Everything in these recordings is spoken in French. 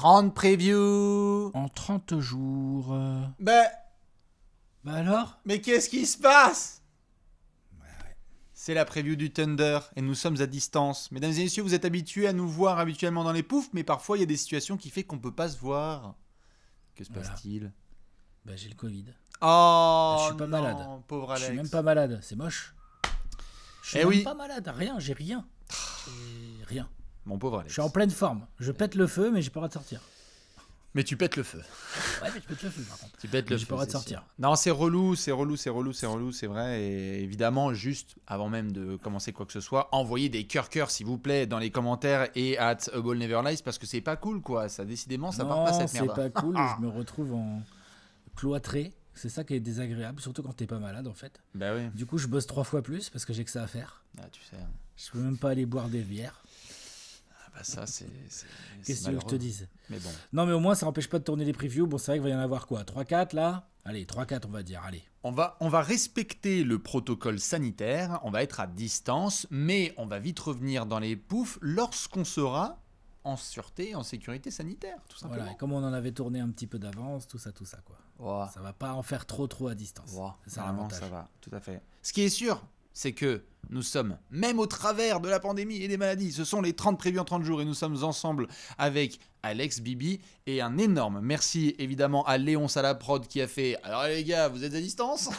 30 previews En 30 jours. Ben, Ben, alors mais qu'est-ce qui se passe C'est la preview du Thunder et nous sommes à distance. Mesdames et messieurs, vous êtes habitués à nous voir habituellement dans les poufs, mais parfois il y a des situations qui fait qu'on ne peut pas se voir. Que se passe-t-il Ben j'ai le Covid. Oh, ben, Je suis pas malade. Pauvre Alex. suis même pas malade, c'est moche. Je suis eh pas malade, rien, j'ai rien. rien mon pauvre Alex. Je suis en pleine forme. Je pète le feu, mais j'ai pas le droit de sortir. Mais tu pètes le feu. Ouais, mais tu pètes le feu, par contre. Tu pètes le feu. J'ai pas le droit de sortir. Non, c'est relou, c'est relou, c'est relou, c'est relou, c'est vrai. Et évidemment, juste avant même de commencer quoi que ce soit, envoyez des cœurs-cœurs, s'il vous plaît, dans les commentaires et at A Ball Never Lies, parce que c'est pas cool, quoi. Ça, décidément, ça part pas cette merde. c'est pas cool. Ah. je me retrouve en cloîtré. C'est ça qui est désagréable, surtout quand t'es pas malade, en fait. Bah oui. Du coup, je bosse trois fois plus parce que j'ai que ça à faire. Ah, tu sais. Hein. Je peux même pas aller boire des bières. Ah, ça, c'est. Qu'est-ce que je te dise Mais bon. Non, mais au moins, ça n'empêche pas de tourner les previews. Bon, c'est vrai qu'il va y en avoir quoi 3-4 là Allez, 3-4, on va dire. Allez. On va, on va respecter le protocole sanitaire. On va être à distance. Mais on va vite revenir dans les poufs lorsqu'on sera en sûreté, en sécurité sanitaire, tout simplement. Voilà, comme on en avait tourné un petit peu d'avance, tout ça, tout ça, quoi. Ça va pas en faire trop, trop à distance. ça va, tout à fait. Ce qui est sûr, c'est que nous sommes, même au travers de la pandémie et des maladies, ce sont les 30 prévus en 30 jours et nous sommes ensemble avec Alex Bibi et un énorme merci évidemment à Léon Salaprod qui a fait Alors les gars, vous êtes à distance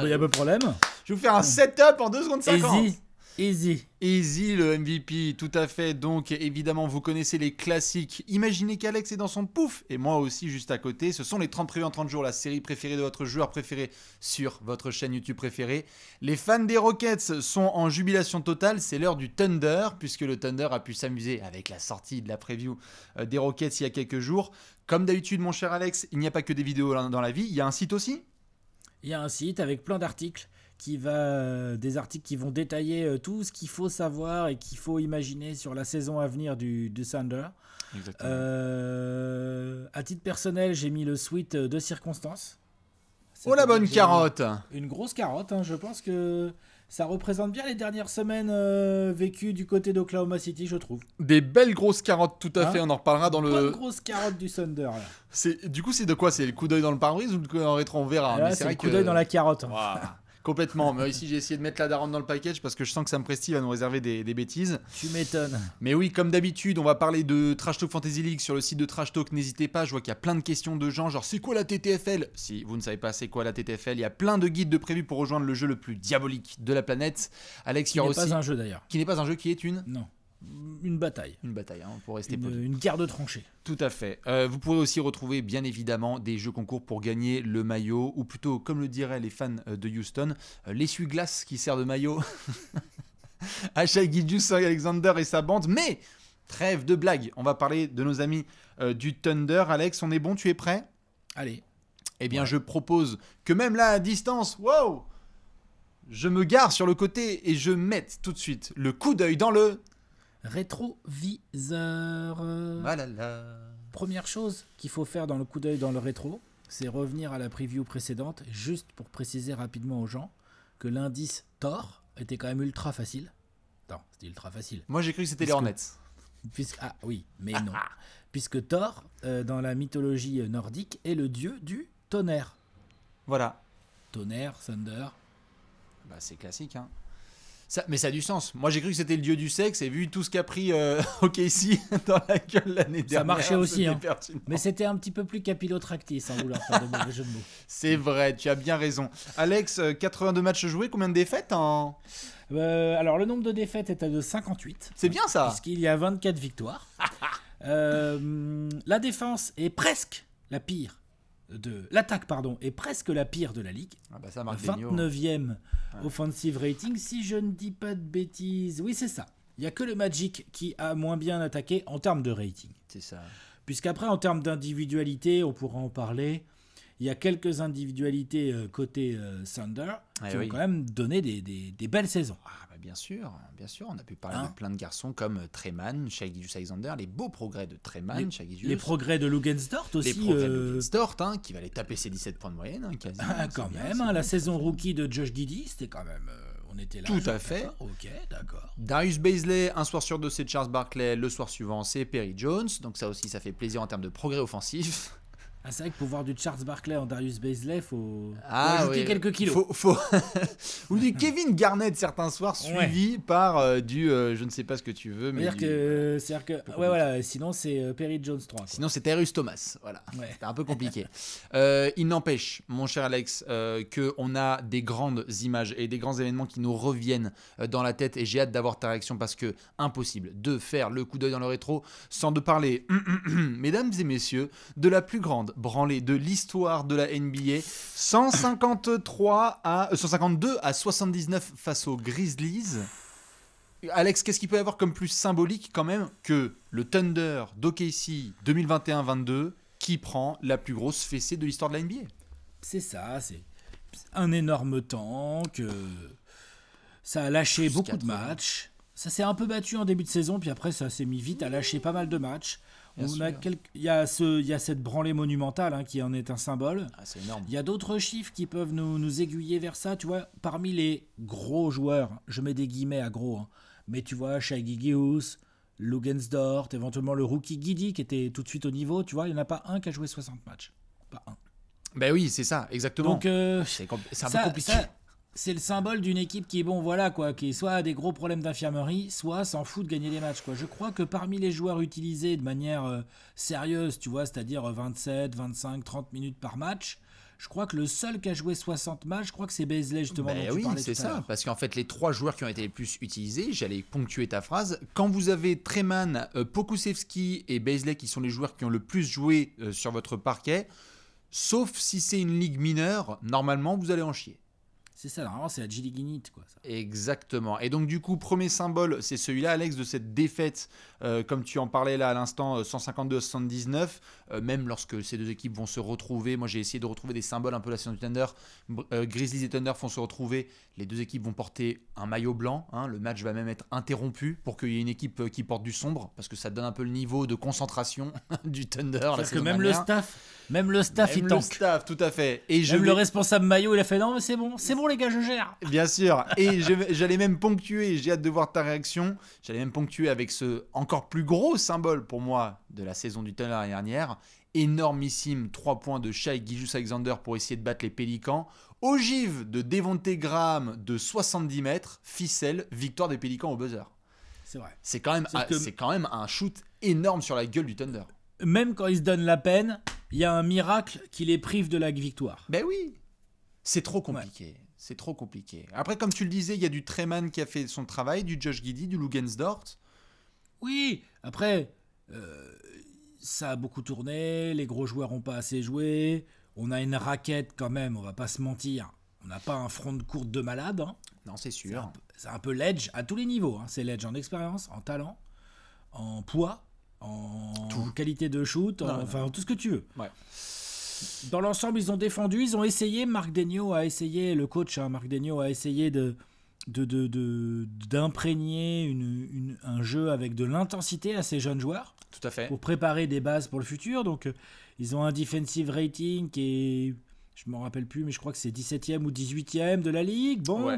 Il n'y a pas de problème. Je vais vous faire un setup en 2 secondes 50. Easy. Easy, le MVP, tout à fait. Donc, évidemment, vous connaissez les classiques. Imaginez qu'Alex est dans son pouf, et moi aussi juste à côté. Ce sont les 30 prévus en 30 jours, la série préférée de votre joueur préféré sur votre chaîne YouTube préférée. Les fans des Rockets sont en jubilation totale. C'est l'heure du Thunder, puisque le Thunder a pu s'amuser avec la sortie de la preview euh, des Rockets il y a quelques jours. Comme d'habitude, mon cher Alex, il n'y a pas que des vidéos dans la vie, il y a un site aussi il y a un site avec plein d'articles qui va, euh, des articles qui vont détailler euh, tout ce qu'il faut savoir et qu'il faut imaginer sur la saison à venir du, Thunder. Euh, à titre personnel, j'ai mis le suite de circonstances. Oh la bonne carotte Une grosse carotte, hein. je pense que ça représente bien les dernières semaines vécues du côté d'Oklahoma City, je trouve. Des belles grosses carottes, tout à hein fait, on en reparlera dans le... Bonne grosse carotte du Thunder. Du coup, c'est de quoi C'est le coup d'œil dans le pare-brise ou en rétro On verra. Ah, c'est le coup d'œil dans la carotte. Hein. Complètement. Mais ici, j'ai essayé de mettre la daronne dans le package parce que je sens que ça me Presti à nous réserver des, bêtises. Tu m'étonnes. Mais oui, comme d'habitude, on va parler de Trash Talk Fantasy League sur le site de Trash Talk. N'hésitez pas, je vois qu'il y a plein de questions de gens, genre c'est quoi la TTFL Si vous ne savez pas c'est quoi la TTFL, il y a plein de guides de prévus pour rejoindre le jeu le plus diabolique de la planète. Alex, qui n'est pas un jeu d'ailleurs. Qui n'est pas un jeu, qui est une. Non une bataille. Une bataille, hein, pour rester une, guerre de tranchées. Tout à fait. Euh, vous pourrez aussi retrouver, bien évidemment, des jeux concours pour gagner le maillot, ou plutôt, comme le diraient les fans euh, de Houston, euh, l'essuie-glace qui sert de maillot à Guidus Alexander et sa bande. Mais, trêve de blague, on va parler de nos amis du Thunder. Alex, on est bon, tu es prêt Allez. Eh bien, je propose que même là, à distance, wow je me gare sur le côté et je mette tout de suite le coup d'œil dans le rétroviseur. Ah Première chose qu'il faut faire dans le coup d'œil dans le rétro, c'est revenir à la preview précédente, juste pour préciser rapidement aux gens que l'indice Thor était quand même ultra facile. Non, c'était ultra facile. Moi j'ai cru que c'était les Hornets. Puisque, ah oui, mais non. Puisque Thor, euh, dans la mythologie nordique, est le dieu du tonnerre. Voilà. Tonnerre, thunder. Bah, c'est classique, hein. Ça, mais ça a du sens. Moi, j'ai cru que c'était le dieu du sexe et vu tout ce qu'a pris euh, OKC dans la gueule l'année dernière. Ça marchait hein, aussi. Hein. Mais c'était un petit peu plus capillotractice hein, sans vouloir faire de mauvais jeu de mots. C'est vrai, tu as bien raison. Alex, 82 euh, matchs joués, combien de défaites en. Euh, alors, le nombre de défaites est de 58. C'est bien ça. Puisqu'il y a 24 victoires. Euh, la défense est presque la pire de l'attaque pardon est presque la pire de la ligue. Ah bah ça 29e offensive rating si je ne dis pas de bêtises. Oui, c'est ça. Il y a que le Magic qui a moins bien attaqué en termes de rating. C'est ça. Puisqu'après en termes d'individualité, on pourra en parler. Il y a quelques individualités euh, côté euh, Thunder eh qui ont quand même donné des, des, belles saisons. Ah, bien sûr, bien sûr. On a pu parler de hein plein de garçons comme Treman, Shaggy Alexander, les beaux progrès de Treman, Shaggy Les progrès de Lugensdort aussi. Les progrès de euh, Lugensdort, hein, qui va taper ses 17 points de moyenne. Hein, ah, hein, quand même, la saison rookie de Josh Giddy, c'était quand même. Euh, on était là. Tout à fait. Ok, d'accord. Darius Baisley, un soir sur deux, c'est Charles Barkley. Le soir suivant, c'est Perry Jones. Donc ça aussi, ça fait plaisir en termes de progrès offensifs. Ah, c'est vrai que pour voir du Charles Barkley en Darius Baisley, faut, faut ah ajouter quelques kilos. Ou du Kevin Garnett certains soirs, suivi par euh, du euh, je ne sais pas ce que tu veux. mais C'est-à-dire que. Euh, que... Ouais, voilà. Sinon, c'est Perry Jones 3. Sinon, c'est Terrus Thomas. Voilà. C'est un peu compliqué. il n'empêche, mon cher Alex, qu'on a des grandes images et des grands événements qui nous reviennent dans la tête. Et j'ai hâte d'avoir ta réaction parce que impossible de faire le coup d'œil dans le rétro sans de parler, mesdames et messieurs, de la plus grande branlé de l'histoire de la NBA. 153 à, 152 euh, à 79 face aux Grizzlies. Alex, qu'est-ce qu'il peut y avoir comme plus symbolique quand même que le Thunder d'OKC 2021-22 qui prend la plus grosse fessée de l'histoire de la NBA C'est ça, c'est un énorme tank. que euh, ça a lâché beaucoup de matchs. Ça s'est un peu battu en début de saison, puis après ça s'est mis vite à lâcher pas mal de matchs il, y a ce... il cette branlée monumentale hein, qui en est un symbole. Ah, il y a d'autres chiffres qui peuvent nous, aiguiller vers ça. Tu vois, parmi les gros joueurs, je mets des guillemets à gros, hein, mais tu vois, Shaggy Gius, Lugensdort, éventuellement le rookie Guidi qui était tout de suite au niveau. Tu vois, il n'y en a pas un qui a joué 60 matchs. Pas un. Ben oui, c'est ça, exactement. Donc, euh, c'est, un peu compliqué c'est le symbole d'une équipe qui est bon, voilà quoi, qui soit a des gros problèmes d'infirmerie, soit s'en fout de gagner des matchs quoi. Je crois que parmi les joueurs utilisés de manière euh, sérieuse, tu vois, c'est-à-dire 27, 25, 30 minutes par match, je crois que le seul qui a joué 60 matchs, je crois que c'est Bezley. justement. Ben te oui, c'est ça, parce qu'en fait les trois joueurs qui ont été les plus utilisés, j'allais ponctuer ta phrase, quand vous avez Treman, euh, Pokusevski et Bezley qui sont les joueurs qui ont le plus joué euh, sur votre parquet, sauf si c'est une ligue mineure, normalement vous allez en chier. C'est ça, normalement, c'est la jilly quoi. Exactement. Et donc, du coup, premier symbole, c'est celui-là, Alex, de cette défaite euh, comme tu en parlais là à l'instant, 152-79. Euh, euh, même lorsque ces deux équipes vont se retrouver, moi j'ai essayé de retrouver des symboles un peu la saison du Thunder. Grizzlies et Thunder vont se retrouver. Les deux équipes vont porter un maillot blanc. Hein. Le match va même être interrompu pour qu'il y ait une équipe qui porte du sombre parce que ça donne un peu le niveau de concentration du Thunder. Parce que même le staff, même le staff, même il le staff, tout à fait. Et je même le responsable maillot, il a fait non mais c'est bon, c'est bon les gars, je gère. Bien sûr. Et j'allais même ponctuer. J'ai hâte de voir ta réaction. J'allais même ponctuer avec ce encore encore plus gros symbole pour moi de la saison du Thunder l'année dernière. Énormissime 3 points de Shai Gijus Alexander pour essayer de battre les Pélicans. Ogive de Devonte Graham de 70 mètres, ficelle, victoire des Pélicans au buzzer. C'est vrai. C'est quand, même, quand même un shoot énorme sur la gueule du Thunder. Même quand ils se donnent la peine, il y a un miracle qui les prive de la victoire. Ben oui, c'est trop compliqué. C'est trop compliqué. Après, comme tu le disais, il y a du Treman qui a fait son travail, du Josh Giddy, du Lugensdort. Oui, après, euh, ça a beaucoup tourné, les gros joueurs n'ont pas assez joué, on a une raquette quand même, on va pas se mentir. On n'a pas un front de courte de malade. Hein. Non, c'est sûr. C'est un, peu ledge à tous les niveaux. Hein. C'est ledge en expérience, en talent, en poids, en qualité de shoot, enfin tout ce que tu veux. Dans l'ensemble, ils ont défendu, ils ont essayé. Marc Degno a essayé, le coach hein, Marc Degno a essayé de, de, d'imprégner une, un jeu avec de l'intensité à ces jeunes joueurs. Tout à fait. Pour préparer des bases pour le futur. Donc, euh, ils ont un defensive rating qui est, je m'en rappelle plus, mais je crois que c'est 17e ou 18e de la ligue. Bon,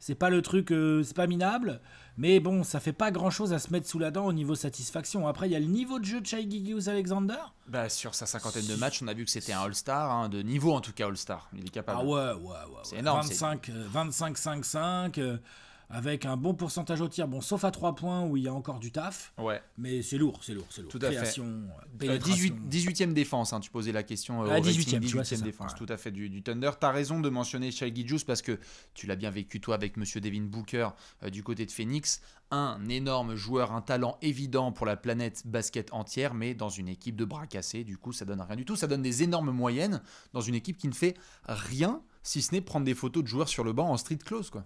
c'est pas le truc, euh, c'est pas minable. Mais bon, ça fait pas grand chose à se mettre sous la dent au niveau satisfaction. Après, il y a le niveau de jeu de Chai Gigius Alexander. Bah, sur sa cinquantaine de matchs, on a vu que c'était un All-Star, hein, de niveau en tout cas All-Star. Il est capable. Ah ouais, ouais. ouais. C'est énorme. 25-5-5 avec un bon pourcentage au tir, bon, sauf à 3 points où il y a encore du taf. Ouais. Mais c'est lourd, c'est lourd, c'est lourd. Tout à fait. 18, 18e euh, défense, hein, tu posais la question. Euh, au 18e, défense, tout à fait, du, Thunder. Tu as raison de mentionner Shai Gijus parce que tu l'as bien vécu, toi, avec monsieur Devin Booker euh, du côté de Phoenix. Un énorme joueur, un talent évident pour la planète basket entière, mais dans une équipe de bras cassés, du coup, ça donne rien du tout. Ça donne des énormes moyennes dans une équipe qui ne fait rien si ce n'est prendre des photos de joueurs sur le banc en street close, quoi.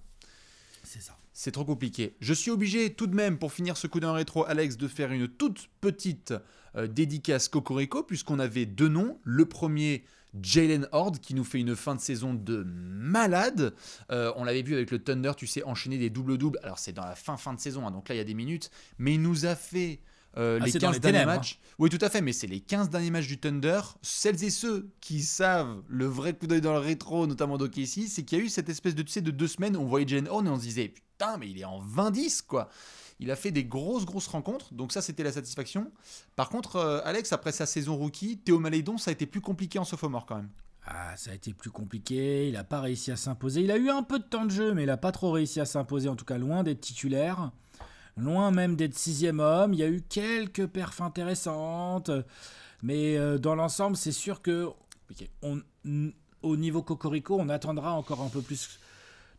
C'est trop compliqué. Je suis obligé tout de même, pour finir ce coup d'un rétro, Alex, de faire une toute petite euh, dédicace Cocorico, puisqu'on avait deux noms. Le premier, Jalen Horde, qui nous fait une fin de saison de malade. Euh, on l'avait vu avec le Thunder, tu sais, enchaîner des doubles-doubles. Alors c'est dans la fin fin de saison, hein, donc là il y a des minutes. Mais il nous a fait euh, les 15 ah, derniers matchs. Hein. Oui, tout à fait, mais c'est les 15 derniers matchs du Thunder. Celles et ceux qui savent le vrai coup d'œil dans le rétro, notamment d'OKC, c'est qu'il y a eu cette espèce de, tu de deux semaines on voyait Jane Horn et on se disait, putain, mais il est en 20-10, quoi. Il a fait des grosses, grosses rencontres, donc ça, c'était la satisfaction. Par contre, euh, Alex, après sa saison rookie, Théo Malédon, ça a été plus compliqué en sophomore quand même. Ah, ça a été plus compliqué, il n'a pas réussi à s'imposer. Il a eu un peu de temps de jeu, mais il n'a pas trop réussi à s'imposer, en tout cas loin d'être titulaire. Loin même d'être sixième homme, il y a eu quelques perfs intéressantes, mais euh, dans l'ensemble, c'est sûr que au niveau Cocorico, on attendra encore un peu plus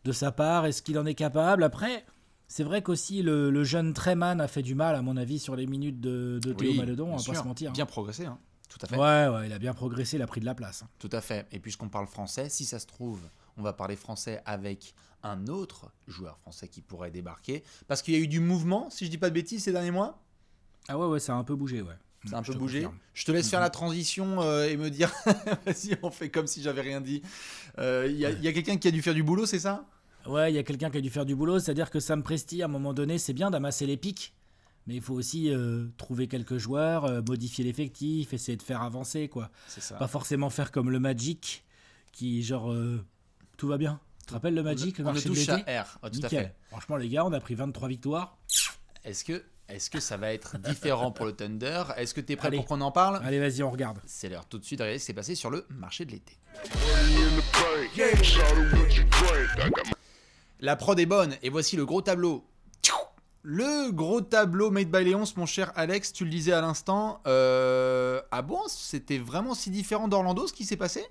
de sa part. Est-ce qu'il en est capable Après, c'est vrai qu'aussi le, jeune Treman a fait du mal, à mon avis, sur les minutes de, de Théo Maledon, on va pas se mentir. Hein. Bien progressé, hein. tout à fait. Ouais, il a bien progressé, il a pris de la place. Hein. Tout à fait. Et puisqu'on parle français, si ça se trouve, on va parler français avec un autre joueur français qui pourrait débarquer. Parce qu'il y a eu du mouvement, si je dis pas de bêtises, ces derniers mois Ah ouais, ouais, ça a un peu bougé, ouais. C'est un peu bougé. Je te laisse faire mm-hmm. la transition euh, et me dire, vas-y, on fait comme si j'avais rien dit. Euh, il y a, quelqu'un qui a dû faire du boulot, c'est ça Ouais, il y a quelqu'un qui a dû faire du boulot. C'est-à-dire que Sam Presti, à un moment donné, c'est bien d'amasser les pics, mais il faut aussi euh, trouver quelques joueurs, modifier l'effectif, essayer de faire avancer, quoi. C'est Ça. Pas forcément faire comme le Magic, qui, genre, tout va bien. Tu te rappelles le Magic, le marché on de l'été R. Franchement, les gars, on a pris 23 victoires. Est-ce que, est que ça va être différent pour le Thunder Est-ce que t'es prêt pour qu'on en parle Allez, vas-y, on regarde. C'est l'heure tout de suite regarder ce qui s'est passé sur le marché de l'été. La prod est bonne et voici le gros tableau. Le gros tableau made by Léonce, mon cher Alex, tu le disais à l'instant. Euh, ah bon C'était vraiment si différent d'Orlando ce qui s'est passé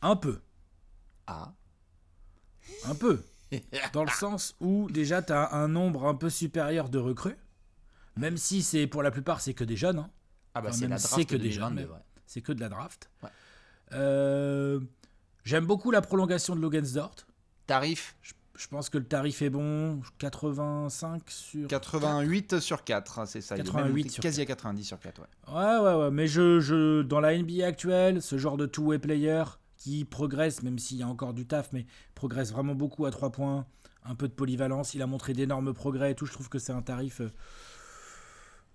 Un peu. Ah. Un peu. Dans le sens où déjà tu as un nombre un peu supérieur de recrues, même si c'est pour la plupart c'est que des jeunes. Hein. Ah bah, c'est que des jeunes, c'est que de la draft. Euh, j'aime beaucoup la prolongation de Dort. Tarif je, pense que le tarif est bon. 85 sur 88 sur 4, hein, c'est ça. 88 quasi à 90 sur 4, Ouais, ouais, ouais. Mais je, je, dans la NBA actuelle, ce genre de two-way player, qui progresse, même s'il y a encore du taf, mais progresse vraiment beaucoup à 3 points, un peu de polyvalence. Il a montré d'énormes progrès tout. Je trouve que c'est un tarif euh,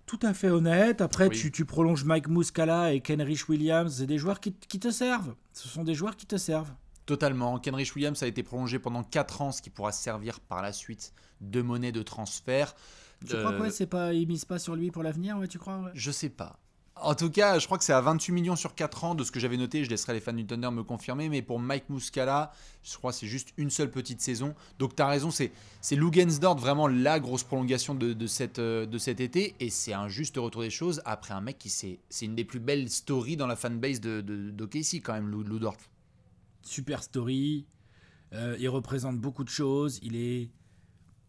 tout à fait honnête. Après, tu, prolonges Mike Muscala et Kenrich Williams. des joueurs qui, te servent. Ce sont des joueurs qui te servent. Totalement. Kenrich Williams a été prolongé pendant 4 ans, ce qui pourra servir par la suite de monnaie de transfert. Tu crois euh, quoi C'est pas ils pas sur lui pour l'avenir, ouais, tu crois Je sais pas. En tout cas, je crois que c'est à 28 millions sur 4 ans de ce que j'avais noté. Je laisserai les fans du Thunder me confirmer. Mais pour Mike Muscala, je crois que c'est juste une seule petite saison. Donc tu as raison, c'est, c'est Dort vraiment la grosse prolongation euh, de, cet été. Et c'est un juste retour des choses après un mec qui s'est. C'est une des plus belles stories dans la fanbase de, de, Casey, quand même, Lou, Dort. Super story. Euh, il représente beaucoup de choses. Il est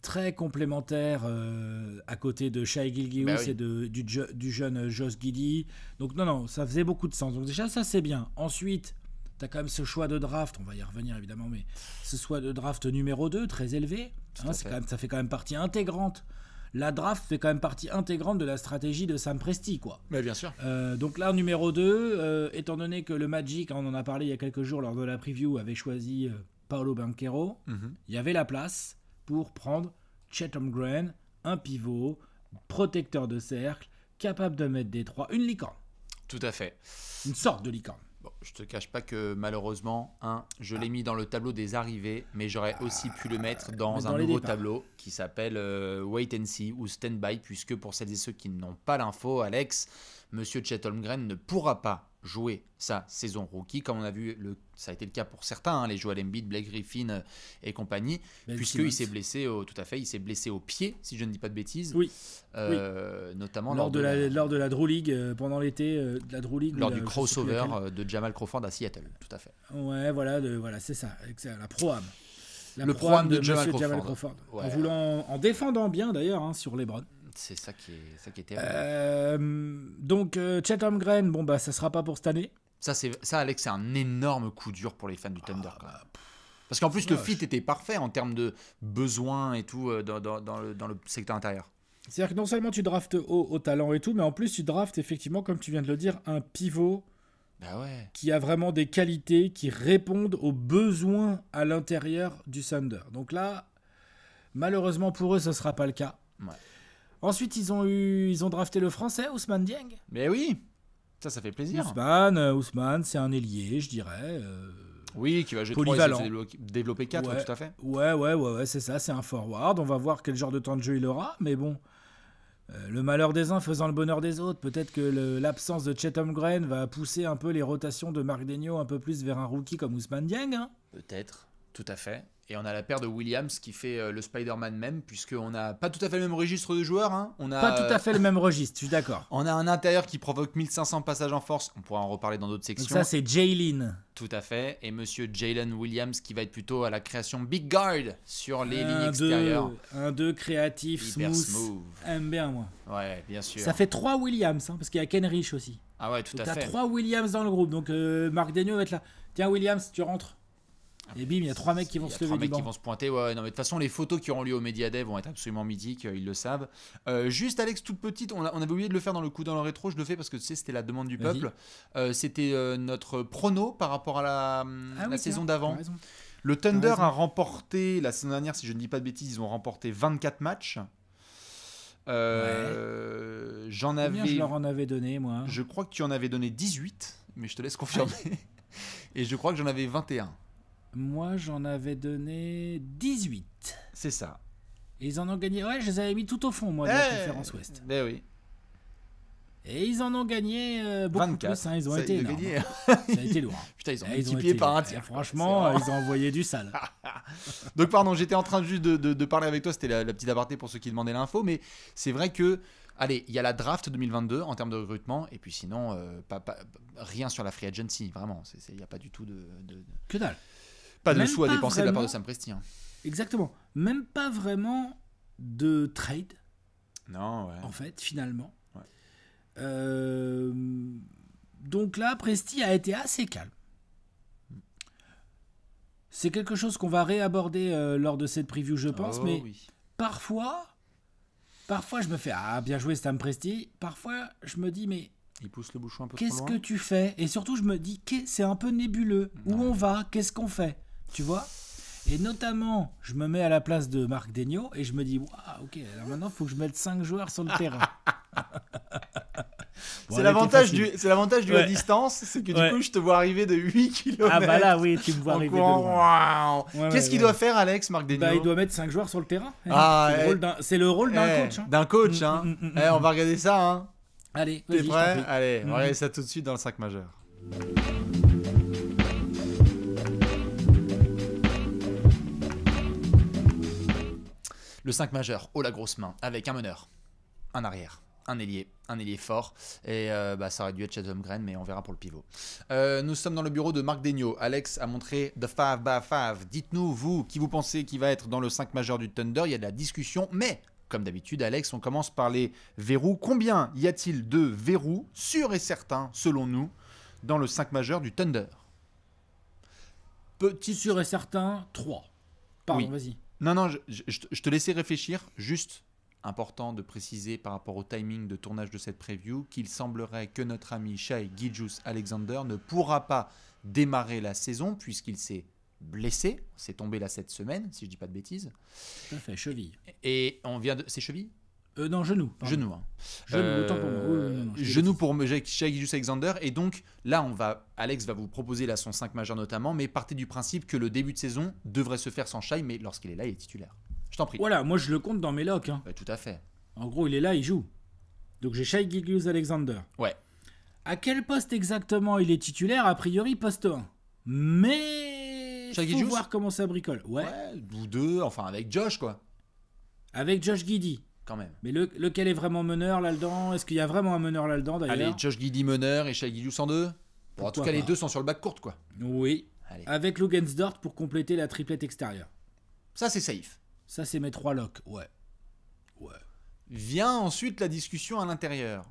très complémentaire euh, à côté de Shai Gilgius bah et de, du, jeune euh, Joss Giddy. Donc non, non, ça faisait beaucoup de sens. Donc déjà, ça c'est bien. Ensuite, tu as quand même ce choix de draft, on va y revenir évidemment, mais ce choix de draft numéro 2, très élevé. Hein, ça fait quand même partie intégrante. La draft fait quand même partie intégrante de la stratégie de Sam Presti, quoi. Mais bien sûr. Euh, donc là, numéro 2, étant donné que le Magic, hein, on en a parlé il y a quelques jours lors de la preview, avait choisi Paolo Banquero, mhm. il y avait la place pour prendre Chatham Holmgren, un pivot, protecteur de cercle, capable de mettre des trois, une licorne. Tout à fait. Une sorte de licorne. Bon, je te cache pas que malheureusement, hein, je l'ai mis dans le tableau des arrivées, mais j'aurais aussi pu le mettre ah, dans, un nouveau tableau qui s'appelle euh, Wait and See ou Standby, puisque pour celles et ceux qui n'ont pas l'info, Alex, Monsieur Chet Holmgren ne pourra pas jouer sa saison rookie, comme on a vu, le, ça a été le cas pour certains, hein, les joueurs Embiid, Blake Griffin euh, et compagnie, puisqu'il s'est blessé, au, tout à fait, il s'est blessé au pied, si je ne dis pas de bêtises. Oui. Euh, notamment lors, de, la, lors de la Drew League, euh, pendant l'été, de la Drew League. Lors du crossover de Jamal Crawford à Seattle, tout à fait. Ouais, voilà, voilà c'est ça, la pro La le pro de, Jamal Crawford. En, défendant bien d'ailleurs hein, sur les bras c'est ça qui est, ça qui était. Euh, donc, euh, Chatham Grain, bon, bah, ça sera pas pour cette année. Ça, c'est, ça Alex, c'est un énorme coup dur pour les fans du Thunder. Ah, bah, Parce qu'en plus, le ah, fit était parfait en termes de besoins et tout euh, dans, le, secteur intérieur. C'est-à-dire que non seulement tu draftes haut au talent et tout, mais en plus tu draftes effectivement, comme tu viens de le dire, un pivot bah qui a vraiment des qualités qui répondent aux besoins à l'intérieur du Thunder. Donc là, malheureusement pour eux, ce ne sera pas le cas. Ouais. Ensuite, ils ont, eu, ils ont drafté le français, Ousmane Dieng. Mais oui, ça, ça fait plaisir. Ousmane, euh, Ousmane c'est un ailier, je dirais. Euh, oui, qui va jouer polyvalent. 3 et développer 4, tout à fait. Ouais, ouais, ouais, c'est ça, c'est un forward. On va voir quel genre de temps de jeu il aura, mais bon. Euh, le malheur des uns faisant le bonheur des autres. Peut-être que l'absence de Chatham grain va pousser un peu les rotations de Marc Degno un peu plus vers un rookie comme Ousmane Dieng. Hein. Peut-être, tout à fait. Et on a la paire de Williams qui fait euh, le Spider-Man même, puisqu'on n'a pas tout à fait le même registre de joueurs. Hein. On a, pas tout à euh, fait le même registre, je suis d'accord. On a un intérieur qui provoque 1500 passages en force, on pourra en reparler dans d'autres sections. ça, c'est Jalen. Tout à fait. Et monsieur Jalen Williams qui va être plutôt à la création Big Guard sur les lignes extérieures. Un deux, créatif, smooth. Aime bien, moi. Ouais, bien sûr. Ça fait trois Williams, hein, parce qu'il y a Kenrich aussi. Ah ouais, tout à fait. T'as trois Williams dans le groupe, donc euh, Marc Daniel va être là. Tiens, Williams, tu rentres. Et bim, il y a trois mecs qui vont se lever. Trois mecs qui vont se pointer. Ouais, non, mais de toute façon, les photos qui auront lieu au Media Day vont être absolument mythiques, euh, ils le savent. Euh, juste, Alex, toute petite, on, on, avait oublié de le faire dans le coup dans le rétro. Je le fais parce que tu sais, c'était la demande du peuple. Euh, c'était notre prono par rapport à la, ah saison d'avant. Le Thunder a remporté, la saison dernière, si je ne dis pas de bêtises, ils ont remporté 24 matchs. J'en avais. Je leur en avais donné, moi. Je crois que tu en avais donné 18, mais je te laisse confirmer. Ah et je crois que j'en avais 21. Moi, j'en avais donné 18. C'est ça. Et ils en ont gagné. Ouais, je les avais mis tout au fond, moi, de la eh conférence Ouest. Ben oui. Et ils en ont gagné euh, beaucoup plus. Hein, ils ont ça, été ça a été lourd. Hein. Putain, ils ont eh, multiplié par un Franchement, ils ont envoyé du sale. Donc, pardon, j'étais en train juste de, de, parler avec toi. C'était la, petite aparté pour ceux qui demandaient l'info. Mais c'est vrai que. Allez, il y a la draft 2022 en termes de recrutement, et puis sinon, euh, pas, pas, rien sur la free agency, vraiment. Il n'y a pas du tout de... Que dalle. Pas de sous à dépenser de la part de Sam Presti. Hein. Exactement. Même pas vraiment de trade. Non, ouais. En fait, finalement. Euh, donc là, Presti a été assez calme. C'est quelque chose qu'on va réaborder euh, lors de cette preview, je pense. Oh mais parfois, parfois je me fais ah bien joué Sam Presti. Parfois je me dis mais il pousse le bouchon un peu trop Qu'est-ce que tu fais Et surtout je me dis c'est un peu nébuleux. Où on va Qu'est-ce qu'on fait tu vois Et notamment, je me mets à la place de Marc Degnaud et je me dis, waouh, ok, alors maintenant, il faut que je mette 5 joueurs sur le terrain. c'est l'avantage du, c'est l'avantage distance, c'est que du coup je te vois arriver de 8 km. Ah bah là oui, tu me vois arriver courant. Qu'est-ce qu'il doit faire Alex Marc bah, Degnaud il doit mettre 5 joueurs sur le terrain. Ah, eh. c'est le rôle d'un eh, coach. Hein. D'un coach mm, hein. Mm, mm, eh, on va regarder ça hein. Allez, t'es prêt Allez, on va regarder ça tout de suite dans le sac majeur. Le 5 majeur, oh la grosse main, avec un meneur, un arrière, un ailier, un ailier fort. Et euh, bah, ça aurait dû être chatham Grain, mais on verra pour le pivot. Euh, nous sommes dans le bureau de Marc Degno. Alex a montré The Five by bah, Five. Dites-nous, vous, qui vous pensez qui va être dans le 5 majeur du Thunder. Il y a de la discussion, mais comme d'habitude, Alex, on commence par les verrous. Combien y a-t-il de verrous, sûrs et certains, selon nous, dans le 5 majeur du Thunder Petit. Sûr et certain, 3. Pardon, vas-y. Non, non, je, te laissais réfléchir. Juste, important de préciser par rapport au timing de tournage de cette preview qu'il semblerait que notre ami Shai Gijus Alexander ne pourra pas démarrer la saison puisqu'il s'est blessé. C'est tombé là cette semaine, si je dis pas de bêtises. fait, cheville. Et on vient de. ses chevilles. Euh, non, genou. Genou. Hein. Genou, euh, pour moi. genou pour Alexander. Et donc, là, on va, Alex va vous proposer là, son 5 majeur notamment, mais partez du principe que le début de saison devrait se faire sans Shai, mais lorsqu'il est là, il est titulaire. Je t'en prie. Voilà, moi je le compte dans mes locks. Hein. tout à fait. En gros, il est là, il joue. Donc j'ai Shaggy Juice Alexander. Ouais. À quel poste exactement il est titulaire A priori, poste 1. Mais. Shai faut voir comment ça bricole. Ouais. ouais. Ou deux, enfin avec Josh, quoi. Avec Josh Giddy quand même. Mais le, lequel est vraiment meneur là-dedans Est-ce qu'il y a vraiment un meneur là-dedans d'ailleurs Allez, Josh Giddy meneur et Shai 102 En tout cas, les deux sont sur le bac courte, quoi. Oui. Allez. Avec Lugensdort pour compléter la triplette extérieure. Ça, c'est safe. Ça, c'est mes trois locks, ouais. Ouais. Vient ensuite la discussion à l'intérieur.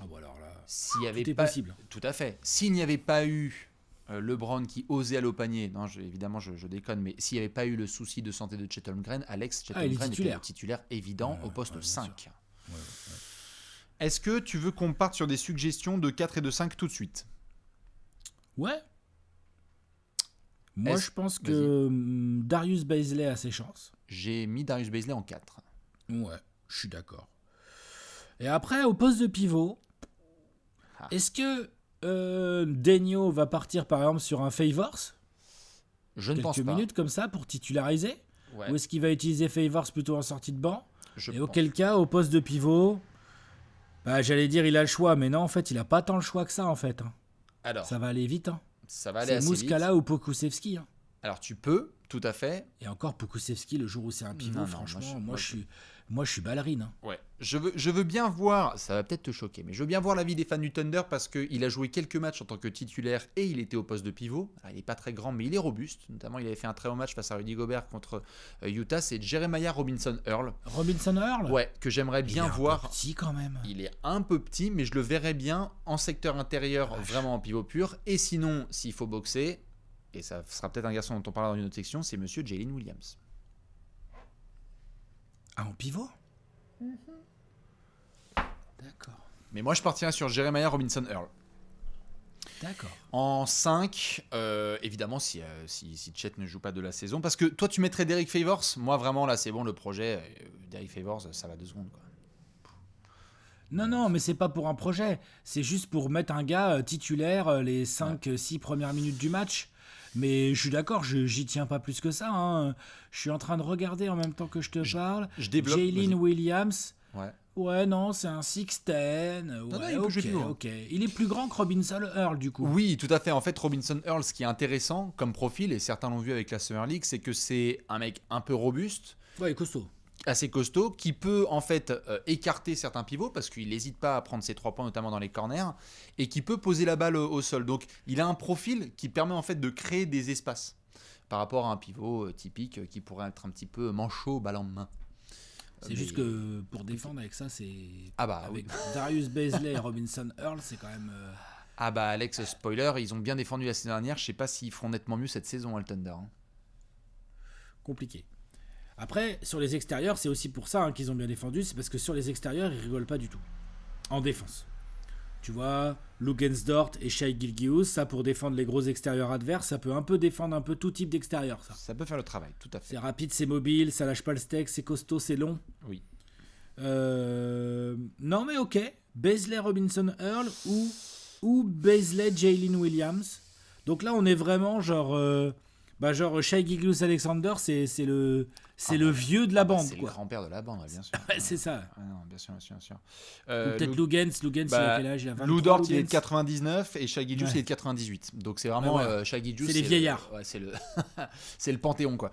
Ah, bon, alors là. S'il avait tout est possible. Tout à fait. S'il n'y avait pas eu euh, LeBron qui osait aller au panier, non, évidemment je, déconne, mais s'il n'y avait pas eu le souci de santé de Chetholm Alex ah, Chetholm était le titulaire évident au poste 5. Est-ce que tu veux qu'on parte sur des suggestions de 4 et de 5 tout de suite Ouais. Moi je pense que hum, Darius Baisley a ses chances. J'ai mis Darius Baisley en 4. Ouais, je suis d'accord. Et après, au poste de pivot, ah. est-ce que euh, va partir par exemple sur un Favors Je ne pense pas. Quelques minutes comme ça pour titulariser Ou est-ce qu'il va utiliser Favors plutôt en sortie de banc Et auquel cas, au poste de pivot, bah, j'allais dire il a le choix, mais non, en fait, il n'a pas tant le choix que ça en fait. Hein. Alors, ça va aller vite. Hein. Ça va aller assez Mouskala ou Pokusevski. Hein. Alors tu peux, tout à fait. Et encore Pokusevski, le jour où c'est un pivot, franchement, moi, je suis. Moi, je suis ballerine. Hein. Ouais. Je veux, je veux bien voir, ça va peut-être te choquer, mais je veux bien voir l'avis des fans du Thunder parce qu'il a joué quelques matchs en tant que titulaire et il était au poste de pivot. il n'est pas très grand, mais il est robuste. Notamment, il avait fait un très bon match face à Rudy Gobert contre euh, Utah. C'est Jeremiah Robinson Earl. Robinson Earl Ouais, que j'aimerais bien voir. Un petit quand même. Il est un peu petit, mais je le verrais bien en secteur intérieur, ah, vraiment en pivot pur. Et sinon, s'il faut boxer, et ça sera peut-être un garçon dont on parlera dans une autre section, c'est monsieur Jalen Williams. Ah, en pivot mm-hmm. D'accord. Mais moi, je partirais sur Jeremiah Robinson Earl. D'accord. En 5, euh, évidemment, euh, si, Chet ne joue pas de la saison. Parce que toi, tu mettrais Derek Favors. Moi, vraiment, là, c'est bon, le projet. Euh, Derek Favors, ça va deux secondes. Non, non, mais c'est pas pour un projet. C'est juste pour mettre un gars titulaire les 5-6 premières minutes du match. Mais je suis d'accord, j'y tiens pas plus que ça. Hein. Je suis en train de regarder en même temps que je te parle. Je, Jalen Williams. Ouais. Ouais, non, c'est un 6'10. Ouais, il, hein. il est plus grand que Robinson Earl, du coup. Oui, tout à fait. En fait, Robinson Earl, ce qui est intéressant comme profil, et certains l'ont vu avec la Summer League, c'est que c'est un mec un peu robuste. Ouais, costaud assez costaud qui peut en fait euh, écarter certains pivots parce qu'il n'hésite pas à prendre ses trois points notamment dans les corners et qui peut poser la balle au, sol. Donc il a un profil qui permet en fait de créer des espaces par rapport à un pivot euh, typique euh, qui pourrait être un petit peu manchot, balle en main. C'est juste que pour défendre avec ça, c'est ah bah, avec Darius Baisley et Robinson Earl, c'est quand même ah bah Alex spoiler, ils ont bien défendu la saison dernière. Je sais pas s'ils feront nettement mieux cette saison, Alton Thunder hein. Compliqué. Après, sur les extérieurs, c'est aussi pour ça hein, qu'ils ont bien défendu, c'est parce que sur les extérieurs, ils rigolent pas du tout. En défense. Tu vois, Lugensdort et Shai Gilgius, ça pour défendre les gros extérieurs adverses, ça peut un peu défendre un peu tout type d'extérieur, ça. peut faire le travail, tout à fait. C'est rapide, c'est mobile, ça lâche pas le steak, c'est costaud, c'est long. Oui. Euh, non mais ok, Beasley Robinson Earl ou, ou Beasley Jalen Williams. Donc là on est vraiment genre... Euh, bah, genre, Shai Giglus Alexander, c'est le, c'est ah, le vieux de ah, la bah, bande. c'est le grand-père de la bande, bien sûr. c'est ça. Ah, non, bien sûr, bien sûr. Euh, peut-être Lou... Lugens. Lugens, bah, quel âge il a Lou Dort, il est de 99 et Shaggy Juice, il est de 98. Donc c'est vraiment euh, Shaggy C'est les euh, vieillards. Le... c'est le... panthéon, quoi.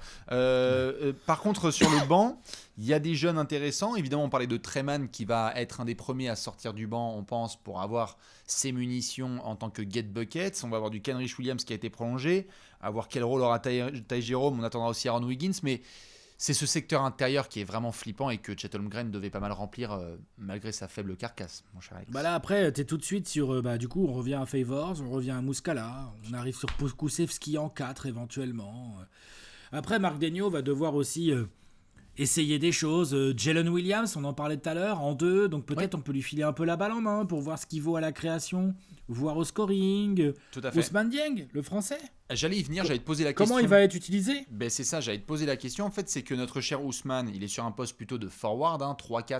par contre, sur le banc, il y a des jeunes intéressants. Évidemment, on parlait de Treman qui va être un des premiers à sortir du banc, on pense, pour avoir ses munitions en tant que get bucket. On va avoir du Kenrich Williams qui a été prolongé à voir quel rôle aura Ty, Jérôme. On attendra aussi Aaron Wiggins, mais c'est ce secteur intérieur qui est vraiment flippant et que Chatham Holmgren devait pas mal remplir euh, malgré sa faible carcasse, mon cher Alex. Bah là, après, tu es tout de suite sur. Euh, bah, du coup, on revient à Favors, on revient à Muscala, on arrive sur koussevski en 4 éventuellement. Après, Marc Degno va devoir aussi. Euh, essayer des choses. Euh, Jalen Williams, on en parlait tout à l'heure, en deux, donc peut-être on peut lui filer un peu la balle en main pour voir ce qu'il vaut à la création, voir au scoring. Tout Ousmane Dieng, le français. Ah, j'allais y venir, j'allais te poser la question. Comment il va être utilisé ben C'est ça, j'allais te poser la question. En fait, c'est que notre cher Ousmane, il est sur un poste plutôt de forward, 3-4.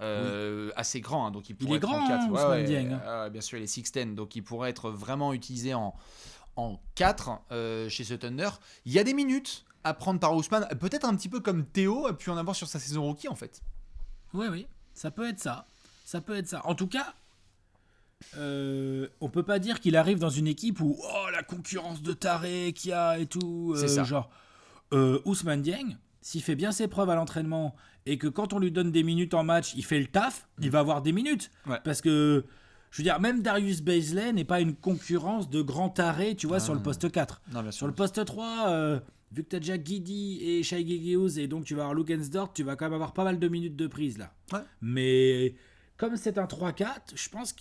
Hein, euh, assez grand, hein, donc il pourrait est grand, hein, Ousmane bien sûr, il est 6-10. donc il pourrait être vraiment utilisé en, en 4 euh, chez ce Thunder. Il y a des minutes Apprendre par Ousmane, peut-être un petit peu comme Théo a pu en avoir sur sa saison rookie en fait. Oui, oui, ça peut être ça. Ça peut être ça. En tout cas, euh, on peut pas dire qu'il arrive dans une équipe où oh la concurrence de taré qu'il y a et tout. Euh, C'est ça. Genre euh, Ousmane Dieng, s'il fait bien ses preuves à l'entraînement et que quand on lui donne des minutes en match, il fait le taf, il va avoir des minutes parce que je veux dire, même Darius Baisley n'est pas une concurrence de grand taré, tu vois, ah sur le poste 4. Non, sur le poste 3, vu que tu déjà Guidi et Shai et donc tu vas avoir Lugensdorf, tu vas quand même avoir pas mal de minutes de prise là. Mais comme c'est un 3-4, je pense que.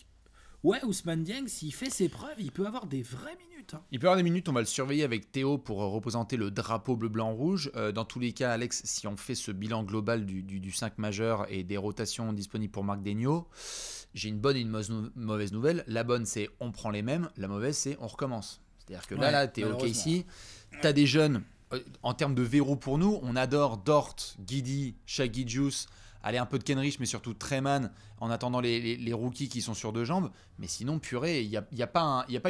Ouais, Ousmane Dieng, s'il fait ses preuves, il peut avoir des vraies minutes. Hein. Il peut avoir des minutes, on va le surveiller avec Théo pour euh, représenter le drapeau bleu-blanc-rouge. Euh, dans tous les cas, Alex, si on fait ce bilan global du, 5 majeur et des rotations disponibles pour Marc Degno, j'ai une bonne et une mauvaise nouvelle. La bonne, c'est on prend les mêmes. La mauvaise, c'est on recommence. C'est-à-dire que là, là, t'es OK ici. T'as des jeunes euh, en termes de verrou pour nous, on adore Dort, Guidi, Shaggy Juice, aller un peu de Kenrich, mais surtout Treman, en attendant les, rookies qui sont sur deux jambes. Mais sinon, purée, il y a, pas a pas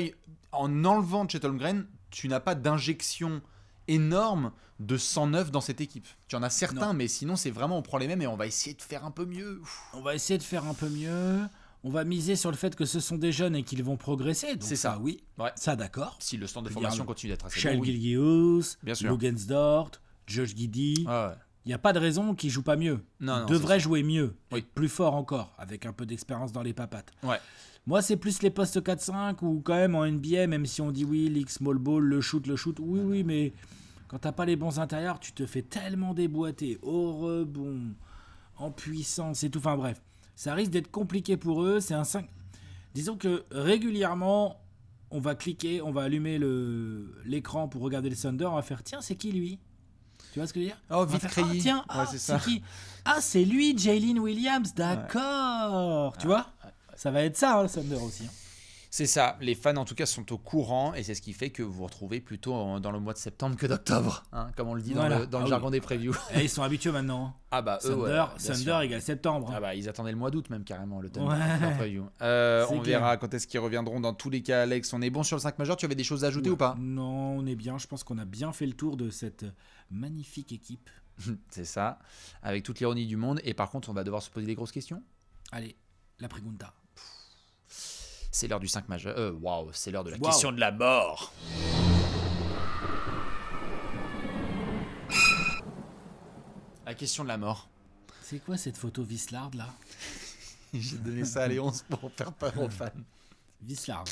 En enlevant Chet Holmgren, tu n'as pas d'injection énorme de 109 dans cette équipe. Tu en as certains, mais sinon, c'est vraiment, on prend les mêmes et on va essayer de faire un peu mieux. On va essayer de faire un peu mieux on va miser sur le fait que ce sont des jeunes et qu'ils vont progresser. C'est ça, oui. Ouais. Ça, d'accord. Si le stand de formation continue d'être assez Charles bon, oui. Gilgius, Lugensdort, Josh Giddy. Il n'y a pas de raison qu'ils jouent pas mieux. Non, devraient jouer mieux, plus fort encore, avec un peu d'expérience dans les papates. Ouais. Moi, c'est plus les postes 4-5 ou quand même en NBA, même si on dit oui, l'X small ball, le shoot, le shoot. Oui, oui, mais quand tu t'as pas les bons intérieurs, tu te fais tellement déboîter au rebond, en puissance et tout. Enfin bref ça risque d'être compliqué pour eux. C'est un 5. Disons que régulièrement, on va cliquer, on va allumer l'écran pour regarder le Thunder, on va faire tiens, c'est qui lui tu vois ce que je veux dire Oh, vite créé. Ah, tiens, ah, c'est qui Ah, c'est lui, Jalen Williams, d'accord. Tu vois Ça va être ça, hein, le Thunder aussi. Hein. C'est ça, les fans en tout cas sont au courant et c'est ce qui fait que vous vous retrouvez plutôt dans le mois de septembre que d'octobre, hein, comme on le dit dans le, ah jargon des previews. Et eh, ils sont habitués maintenant. Hein. Ah bah Thunder égale septembre. Ah bah ils attendaient le mois d'août même carrément le temps ouais. Euh, on verra quand est-ce qu'ils reviendront. Dans tous les cas, Alex, on est bon sur le 5 majeur. Tu avais des choses à ajouter ou pas Non, on est bien. Je pense qu'on a bien fait le tour de cette magnifique équipe. c'est ça, avec toute l'ironie du monde. Et par contre, on va devoir se poser des grosses questions. Allez, la pregunta. C'est l'heure du 5 majeur. Euh, Waouh, c'est l'heure de la question de la mort. La question de la mort. C'est quoi cette photo Vislard là J'ai donné ça à Léonce pour faire peur aux fans. Vislard.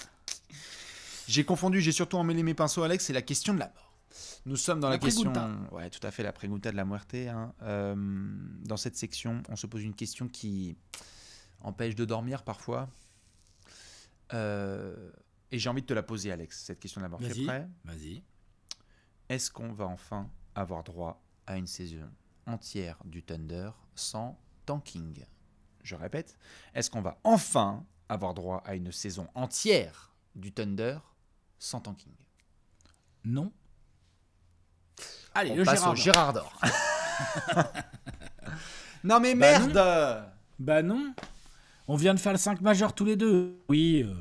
J'ai confondu, j'ai surtout emmêlé mes pinceaux, Alex, c'est la question de la mort. Nous sommes dans la, question. Ouais, tout à fait, la pregunta de la muerte. Hein. Euh, dans cette section, on se pose une question qui empêche de dormir parfois. Euh, et j'ai envie de te la poser, Alex, cette question d'abord. Vas-y. Vas-y. Est-ce qu'on va enfin avoir droit à une saison entière du Thunder sans tanking Je répète, est-ce qu'on va enfin avoir droit à une saison entière du Thunder sans tanking Non. Allez, le passe Gérard, au Gérard d'Or. non mais merde Bah non. Bah on vient de faire le 5 majeur tous les deux. Oui, euh,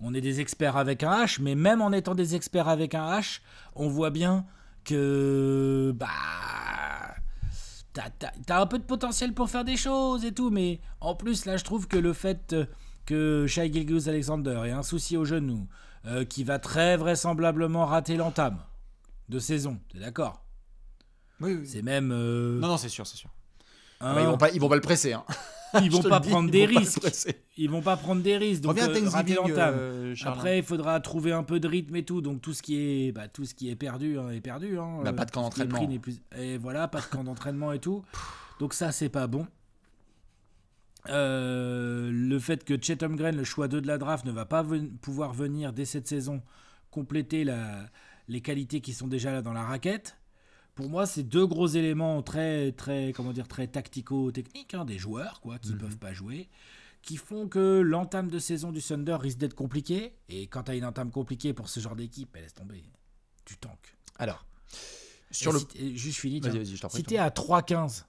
on est des experts avec un H, mais même en étant des experts avec un H, on voit bien que. Bah. T'as un peu de potentiel pour faire des choses et tout, mais en plus, là, je trouve que le fait euh, que Shai Gilgus Alexander ait un souci au genou, euh, qui va très vraisemblablement rater l'entame de saison, t'es d'accord Oui, oui. C'est même. Non, non, c'est sûr, c'est sûr. Ah, ils, vont pas, ils vont pas le presser, hein. Ils vont pas prendre des risques. ils vont pas prendre des risques. Donc, euh, euh, Après, il faudra trouver un peu de rythme et tout. Donc, tout ce qui est, bah, tout ce qui est perdu hein, est perdu. Hein. Bah, pas de camp d'entraînement. Et voilà, pas de camp d'entraînement et tout. Donc, ça, c'est pas bon. Euh, le fait que Chet le choix 2 de la draft, ne va pas pouvoir venir dès cette saison compléter les qualités qui sont déjà là dans la raquette pour moi, c'est deux gros éléments très, très, comment dire, très tactico-techniques, hein, des joueurs, quoi, qui ne mhm. peuvent pas jouer, qui font que l'entame de saison du Thunder risque d'être compliquée. Et quand tu as une entame compliquée pour ce genre d'équipe, eh, laisse tomber, tu tankes. Alors, sur le. juste fini, si tu es à 3-15,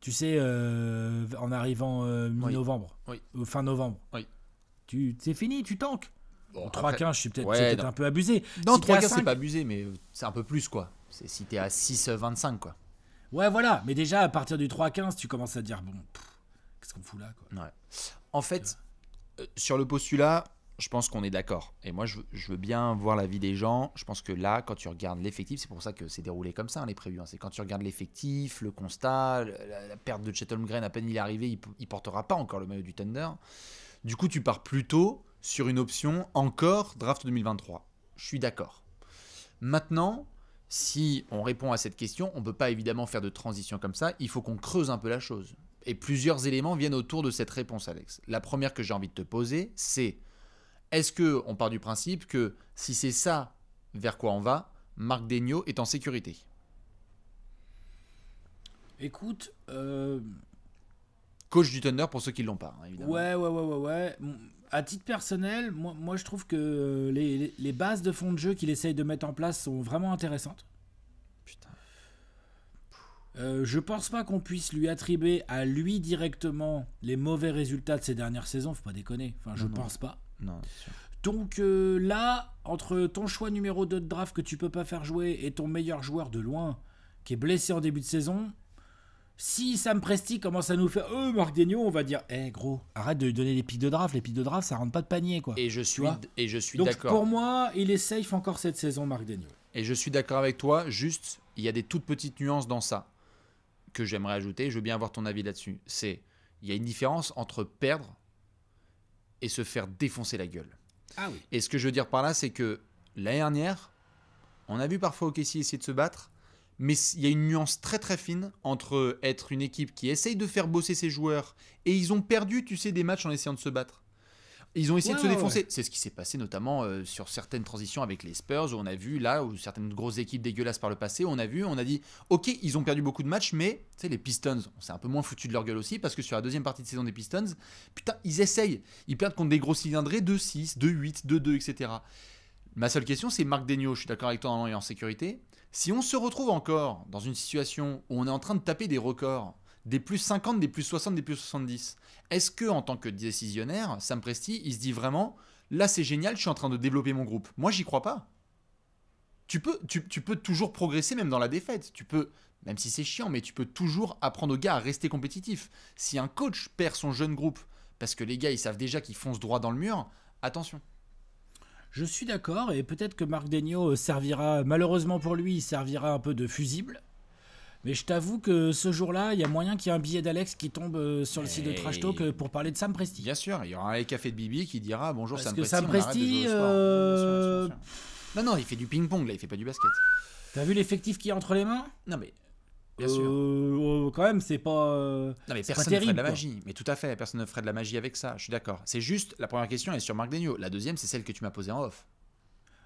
tu sais, euh, en arrivant euh, mi-novembre, euh, fin novembre, oui. c'est fini, tu tankes. Bon, 3-15, je suis peut-être un peu abusé. Non, si 3-15, c'est pas abusé, mais c'est un peu plus, quoi. C'est si t'es à 6,25, quoi. Ouais, voilà. Mais déjà, à partir du 3,15, tu commences à dire, bon, qu'est-ce qu'on fout là, quoi. Ouais. En fait, euh, sur le postulat, je pense qu'on est d'accord. Et moi, je, veux bien voir la vie des gens. Je pense que là, quand tu regardes l'effectif, c'est pour ça que c'est déroulé comme ça, hein, les prévus. Hein. C'est quand tu regardes l'effectif, le constat, la, perte de Chatham grain à peine il est arrivé, il, il portera pas encore le maillot du Thunder. Du coup, tu pars plutôt sur une option encore draft 2023. Je suis d'accord. Maintenant, si on répond à cette question, on ne peut pas évidemment faire de transition comme ça, il faut qu'on creuse un peu la chose. Et plusieurs éléments viennent autour de cette réponse, Alex. La première que j'ai envie de te poser, c'est est-ce qu'on part du principe que si c'est ça vers quoi on va, Marc Degnaud est en sécurité Écoute, euh, coach du Thunder pour ceux qui l'ont pas, hein, évidemment. Ouais, ouais, ouais, ouais, ouais à titre personnel, moi, je trouve que euh, les, bases de fond de jeu qu'il essaye de mettre en place sont vraiment intéressantes. Putain. Euh, je pense pas qu'on puisse lui attribuer à lui directement les mauvais résultats de ces dernières saisons, faut pas déconner. Enfin, je pense pas. Non, Donc euh, là, entre ton choix numéro 2 de draft que tu peux pas faire jouer et ton meilleur joueur de loin qui est blessé en début de saison, si ça me Presti commence à nous faire Euh, Marc Daigneault, on va dire Eh gros, arrête de lui donner les pics de draft. Les pics de draft, ça rentre pas de panier, quoi. Et je suis, d'accord. je suis d'accord. Pour moi, il est safe encore cette saison, Marc Daigneault. Et je suis d'accord avec toi, juste, il y a des toutes petites nuances dans ça que j'aimerais ajouter. Je veux bien avoir ton avis là-dessus. C'est il y a une différence entre perdre et se faire défoncer la gueule. Ah oui. Et ce que je veux dire par là, c'est que l'année dernière, on a vu parfois OKC essayer de se battre mais il y a une nuance très très fine entre être une équipe qui essaye de faire bosser ses joueurs et ils ont perdu, tu sais, des matchs en essayant de se battre. Ils ont essayé de se défoncer. C'est ce qui s'est passé notamment euh, sur certaines transitions avec les Spurs, où on a vu là, où certaines grosses équipes dégueulasses par le passé, on a vu, on a dit, ok, ils ont perdu beaucoup de matchs, mais tu sais, les Pistons, on s'est un peu moins foutu de leur gueule aussi, parce que sur la deuxième partie de saison des Pistons, putain, ils essayent. Ils perdent contre des gros cylindrés de 6 2-8, 2-2, etc. Ma seule question, c'est Marc Degno, je suis d'accord avec toi, en en sécurité. Si on se retrouve encore dans une situation où on est en train de taper des records, des plus 50, des plus 60, des plus 70, est-ce que en tant que décisionnaire, Sam Presti, il se dit vraiment là c'est génial, je suis en train de développer mon groupe Moi j'y crois pas. Tu peux, tu, peux toujours progresser même dans la défaite. Tu peux, même si c'est chiant, mais tu peux toujours apprendre aux gars à rester compétitif. Si un coach perd son jeune groupe parce que les gars ils savent déjà qu'ils foncent droit dans le mur, attention. Je suis d'accord, et peut-être que Marc Degno euh, servira, malheureusement pour lui, il servira un peu de fusible. Mais je t'avoue que ce jour-là, il y a moyen qu'il y ait un billet d'Alex qui tombe euh, sur le site de Trash Talk euh, pour parler de Sam Presti. Bien sûr, il y aura un café de Bibi qui dira bonjour Parce Sam que Sam Non, non, il fait du ping-pong là, il fait pas du basket. T'as vu l'effectif qui est entre les mains Non mais Bien sûr. Euh, quand même, c'est pas. Euh, non, mais personne ne ferait de la magie. Mais tout à fait, personne ne ferait de la magie avec ça. Je suis d'accord. C'est juste, la première question est sur Marc Denio. La deuxième, c'est celle que tu m'as posée en off.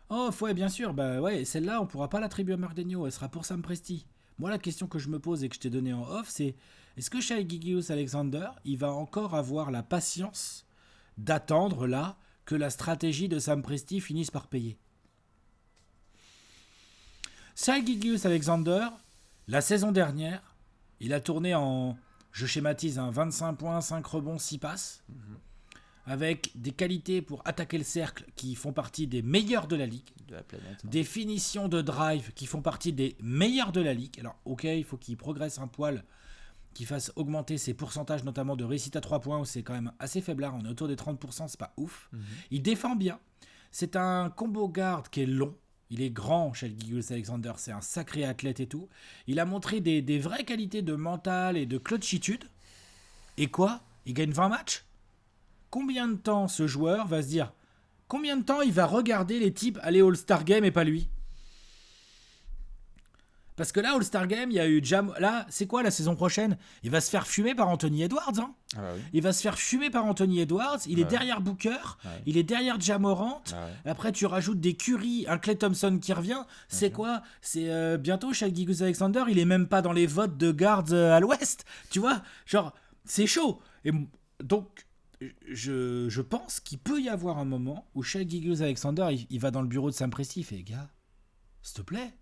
Off, ouais, bien sûr. Bah ouais, celle-là, on pourra pas l'attribuer à Marc Denio. Elle sera pour Sam Presti. Moi, la question que je me pose et que je t'ai donnée en off, c'est est-ce que Shai Gigius Alexander, il va encore avoir la patience d'attendre là que la stratégie de Sam Presti finisse par payer Shai Gigius Alexander, la saison dernière, il a tourné en, je schématise, un 25 points, 5 rebonds, 6 passes, mhm. avec des qualités pour attaquer le cercle qui font partie des meilleurs de la ligue, de hein. des finitions de drive qui font partie des meilleurs de la ligue. Alors, ok, il faut qu'il progresse un poil, qu'il fasse augmenter ses pourcentages, notamment de réussite à 3 points, où c'est quand même assez faible. Là, on est autour des 30%, c'est pas ouf. Mhm. Il défend bien. C'est un combo garde qui est long, il est grand, Giggles Alexander, c'est un sacré athlète et tout. Il a montré des, vraies qualités de mental et de clutchitude. Et quoi Il gagne 20 matchs Combien de temps ce joueur va se dire Combien de temps il va regarder les types aller All-Star Game et pas lui parce que là, All-Star Game, il y a eu Jam. Là, c'est quoi la saison prochaine hein. ah bah Il va se faire fumer par Anthony Edwards. Il va se faire fumer par Anthony Edwards. Il est derrière Booker. Bah il est derrière Jamorant. Bah Après, tu rajoutes des Curry, un Clay Thompson qui revient. C'est quoi C'est euh, bientôt Shaq Giggs Alexander. Il est même pas dans les votes de garde euh, à l'ouest. Tu vois Genre, c'est chaud. Et donc. Je, pense qu'il peut y avoir un moment où Shaq Giggles Alexander il, va dans le bureau de Sam Presti et fait gars, s'il te plaît,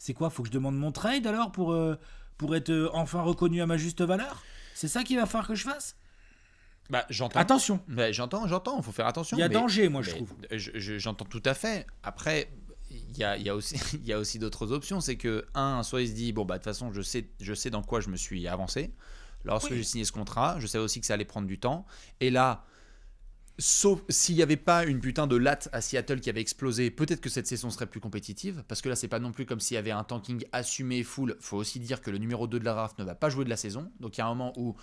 c'est quoi Faut que je demande mon trade alors pour, euh, pour être euh, enfin reconnu à ma juste valeur C'est ça qu'il va falloir que je fasse bah, j'entends. Attention. Bah, j'entends, j'entends. Il faut faire attention. Il y a danger, moi, je trouve. J'entends tout à fait. Après, il y a, aussi, aussi d'autres options. C'est que, un, soit il se dit, bon, bah, de toute façon, je sais, je sais dans quoi je me suis avancé. Lorsque j'ai signé ce contrat, je savais aussi que ça allait prendre du temps. Et là, Sauf s'il n'y avait pas une putain de latte à Seattle qui avait explosé, peut-être que cette saison serait plus compétitive, parce que là c'est pas non plus comme s'il y avait un tanking assumé full. Faut aussi dire que le numéro 2 de la draft ne va pas jouer de la saison, donc il y a un moment où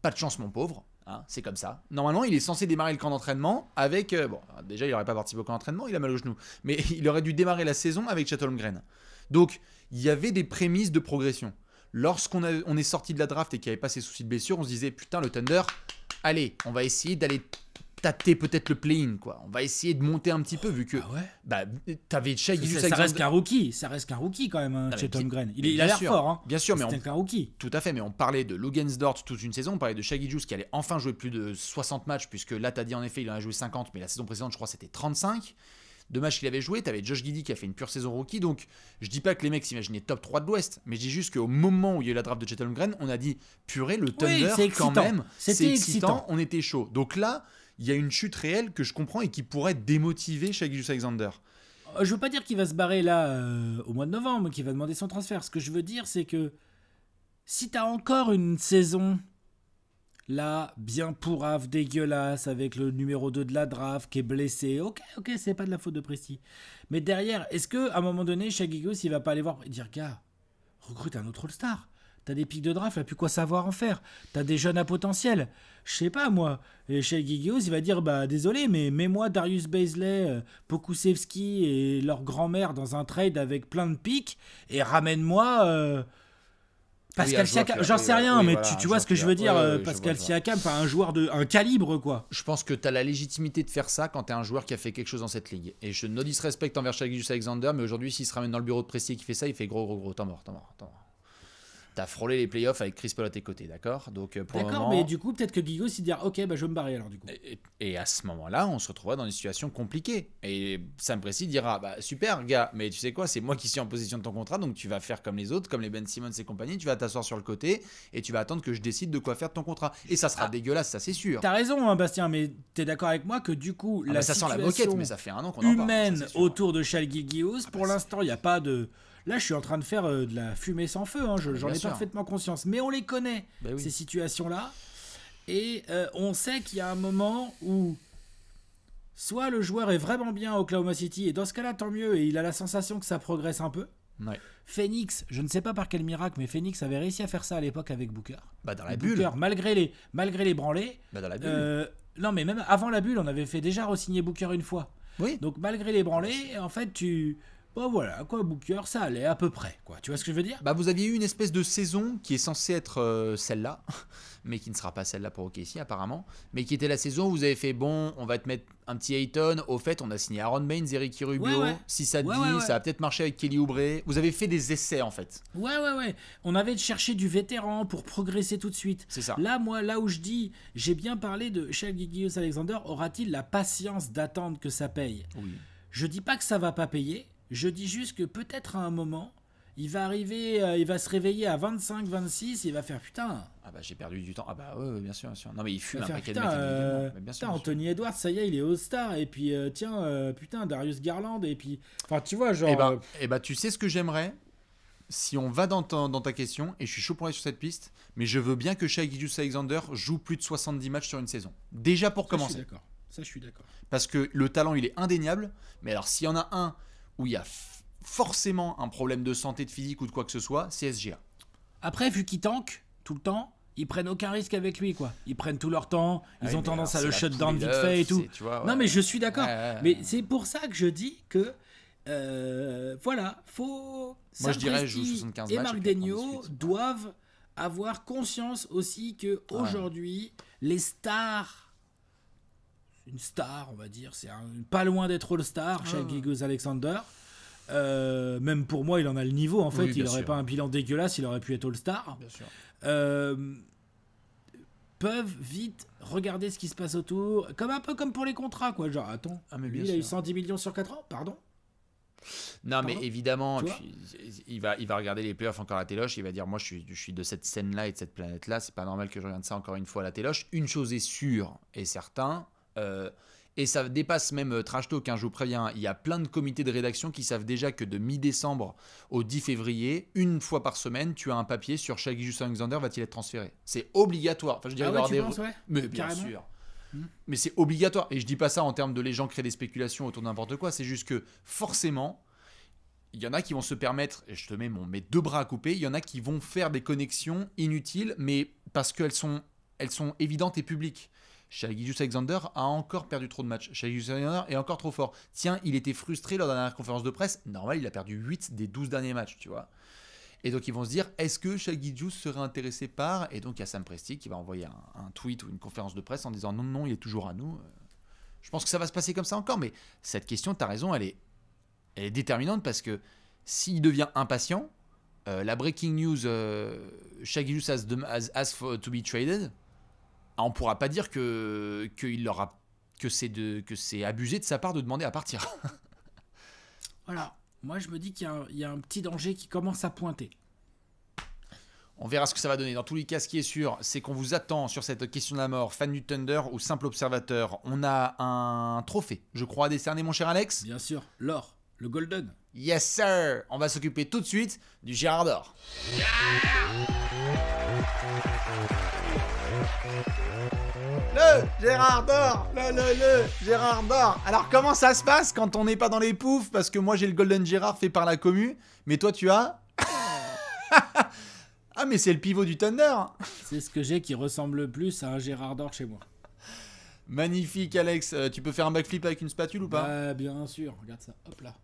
pas de chance mon pauvre, hein, c'est comme ça. Normalement il est censé démarrer le camp d'entraînement avec, euh, bon déjà il n'aurait pas participé au camp d'entraînement, il a mal au genou, mais il aurait dû démarrer la saison avec Green. Donc il y avait des prémices de progression. Lorsqu'on on est sorti de la draft et qu'il n'y avait pas ces soucis de blessure, on se disait putain le Thunder, allez on va essayer d'aller tâter peut-être le play-in, quoi. On va essayer de monter un petit peu, vu que ah ouais bah, t'avais Shai Ça reste qu'un rookie, ça reste qu'un rookie quand même, hein, chez Il, a l'air fort, hein. Bien sûr, mais, on, rookie. Tout à fait, mais on parlait de Dort toute une saison, on parlait de Shaggy Juice qui allait enfin jouer plus de 60 matchs, puisque là, t'as dit en effet, il en a joué 50, mais la saison précédente, je crois, c'était 35. de matchs qu'il avait joué, t'avais Josh Giddy qui a fait une pure saison rookie, donc je dis pas que les mecs s'imaginaient top 3 de l'Ouest, mais je dis juste qu'au moment où il y a eu la draft de Chet on a dit purée, le Thunder quand même, c'est excitant, on était chaud. Donc là, il y a une chute réelle que je comprends et qui pourrait démotiver Shaggy Alexander. Euh, je veux pas dire qu'il va se barrer là euh, au mois de novembre, qu'il va demander son transfert. Ce que je veux dire, c'est que si tu as encore une saison là, bien pourrave, dégueulasse, avec le numéro 2 de la draft qui est blessé, ok, ok, c'est pas de la faute de Presti. Mais derrière, est-ce qu'à un moment donné, Shaggy Goose, il va pas aller voir et dire, gars, recrute un autre All-Star T'as des pics de draft, t'as plus quoi savoir en faire. T'as des jeunes à potentiel. Je sais pas, moi. Et chez Gigios, il va dire Bah, désolé, mais mets-moi Darius Baisley, euh, Pokusevski et leur grand-mère dans un trade avec plein de pics et ramène-moi. Euh, Pascal Siakam, j'en sais rien, mais tu, vois ce que je veux dire, euh, Pascal Siakam, un joueur de un calibre quoi. Je pense que tu as la légitimité de faire ça quand tu un joueur qui a fait quelque chose dans cette ligue. Et je dis respect envers Shagius Alexander, mais aujourd'hui s'il se ramène dans le bureau de Presti qui fait ça, il fait gros gros gros, temps mort, temps mort, mort. T'as frôlé les playoffs avec Chris Paul à tes côtés, d'accord Donc euh, D'accord, mais du coup, peut-être que Guillaume s'y dire OK, bah, je vais me barrer alors du coup. Et, à ce moment-là, on se retrouvera dans une situation compliquée. Et Sam Presti dira bah, Super, gars, mais tu sais quoi C'est moi qui suis en position de ton contrat, donc tu vas faire comme les autres, comme les Ben Simmons et compagnie. Tu vas t'asseoir sur le côté et tu vas attendre que je décide de quoi faire de ton contrat. Et ça sera ah. dégueulasse, ça c'est sûr. T'as raison, hein, Bastien, mais t'es d'accord avec moi que du coup, ah, la ça sent la moquette, mais ça fait un an qu'on en parle, autour de Charles pour ah, bah, l'instant, il n'y a pas de Là, je suis en train de faire euh, de la fumée sans feu, hein, j'en ai parfaitement conscience. Mais on les connaît, bah ces situations-là. Et euh, on sait qu'il y a un moment où soit le joueur est vraiment bien à Oklahoma City, et dans ce cas-là, tant mieux, et il a la sensation que ça progresse un peu. Ouais. Phoenix, je ne sais pas par quel miracle, mais Phoenix avait réussi à faire ça à l'époque avec Booker. Bah dans la bulle. malgré les, malgré les branlés. Bah dans la bulle. Euh, non, mais même avant la bulle, on avait fait déjà re-signer Booker une fois. Oui. Donc malgré les branlés, en fait, tu, bah voilà, quoi, Booker, ça allait à peu près, quoi. Tu vois ce que je veux dire Bah vous aviez eu une espèce de saison qui est censée être euh, celle-là, mais qui ne sera pas celle-là pour OKC apparemment, mais qui était la saison où vous avez fait bon, on va te mettre un petit Hayton, au fait on a signé Aaron Baines, Eric Rubio, si ça te dit, ça va peut-être marcher avec Kelly Oubre. Vous avez fait des essais en fait. Ouais ouais ouais, on avait cherché du vétéran pour progresser tout de suite. C'est ça. Là moi, là où je dis, j'ai bien parlé de Chef Gilgeous Alexander, aura-t-il la patience d'attendre que ça paye Oui. Je dis pas que ça va pas payer, je dis juste que peut-être à un moment, il va arriver, euh, il va se réveiller à 25, 26, et il va faire putain. Ah bah j'ai perdu du temps. Ah bah ouais, bien sûr, bien sûr. Non mais il fume un paquet de putain, euh, Anthony Edwards, ça y est, il est au star Et puis euh, tiens, putain, Darius Garland. Et puis, enfin tu vois, genre. Et bah, et tu sais ce que j'aimerais si on va dans ta, question, et je suis chaud pour aller sur cette piste, mais je veux bien que Shai Alexander joue plus de 70 matchs sur une saison. Déjà pour ça, commencer. D'accord. Ça, je suis d'accord. Parce que le talent, il est indéniable. Mais alors, s'il y en a un où il y a forcément un problème de santé, de physique ou de quoi que ce soit, c'est SGA. Après, vu qu'il tank tout le temps, ils prennent aucun risque avec lui quoi. Ils prennent tout leur temps, ils ah ont tendance à le shut down vite fait et tout. Non mais je suis d'accord. mais c'est pour ça que je dis que euh, voilà, faut Moi je dirais joue 75 et Marc Degno doivent avoir conscience aussi que aujourd'hui les stars une star, on va dire. C'est pas loin d'être All-Star, ah. Shai Goes Alexander. Euh, même pour moi, il en a le niveau en fait. il n'aurait pas un bilan dégueulasse, il aurait pu être All-Star. Euh, peuvent vite regarder ce qui se passe autour, comme un peu comme pour les contrats, quoi. Genre, attends, ah, lui, il a eu 110 millions sur 4 ans, pardon non, mais évidemment, il, va, il va regarder les playoffs encore à la téloche. Il va dire Moi, je suis, je suis de cette scène-là et de cette planète-là. C'est pas normal que je regarde ça encore une fois à la téloche. Une chose est sûre et certain euh, et ça dépasse même euh, Trash Talk, jour hein, je vous préviens. Hein. Il y a plein de comités de rédaction qui savent déjà que de mi-décembre au 10 février, une fois par semaine, tu as un papier sur chaque Justin Alexander va-t-il être transféré. C'est obligatoire. Enfin, je dirais ah des. Mais bien sûr. Hmm. Mais c'est obligatoire. Et je dis pas ça en termes de les gens créent des spéculations autour de n'importe quoi. C'est juste que forcément, il y en a qui vont se permettre, et je te mets mon, mes deux bras à couper, il y en a qui vont faire des connexions inutiles, mais parce qu'elles sont, elles sont évidentes et publiques. Shaggy Alexander a encore perdu trop de matchs. Shaggy Alexander est encore trop fort. Tiens, il était frustré lors de la dernière conférence de presse. Normal, il a perdu 8 des 12 derniers matchs, tu vois. Et donc ils vont se dire, est-ce que Shaggy serait intéressé par Et donc il y a Sam Presti qui va envoyer un, tweet ou une conférence de presse en disant non, non, il est toujours à nous. Je pense que ça va se passer comme ça encore, mais cette question, tu as raison, elle est, déterminante parce que s'il devient impatient, euh, la breaking news euh, Shaggy to be traded, ah, on ne pourra pas dire que, que, que c'est abusé de sa part de demander à partir. voilà. Moi, je me dis qu'il y, a un petit danger qui commence à pointer. On verra ce que ça va donner. Dans tous les cas, ce qui est sûr, c'est qu'on vous attend sur cette question de la mort, fan du Thunder ou simple observateur. On a un trophée, je crois, à décerner, mon cher Alex. Bien sûr, l'or, le Golden. Yes, sir On va s'occuper tout de suite du Gérard d'or. Gérard Dor Gérard Dor Alors, comment ça se passe quand on n'est pas dans les poufs Parce que moi, j'ai le Golden Gérard fait par la commu, mais toi, tu as... ah, mais c'est le pivot du Thunder C'est ce que j'ai qui ressemble le plus à un Gérard Dor chez moi. Magnifique, Alex. Euh, tu peux faire un backflip avec une spatule ou pas bah, Bien sûr, regarde ça. Hop là.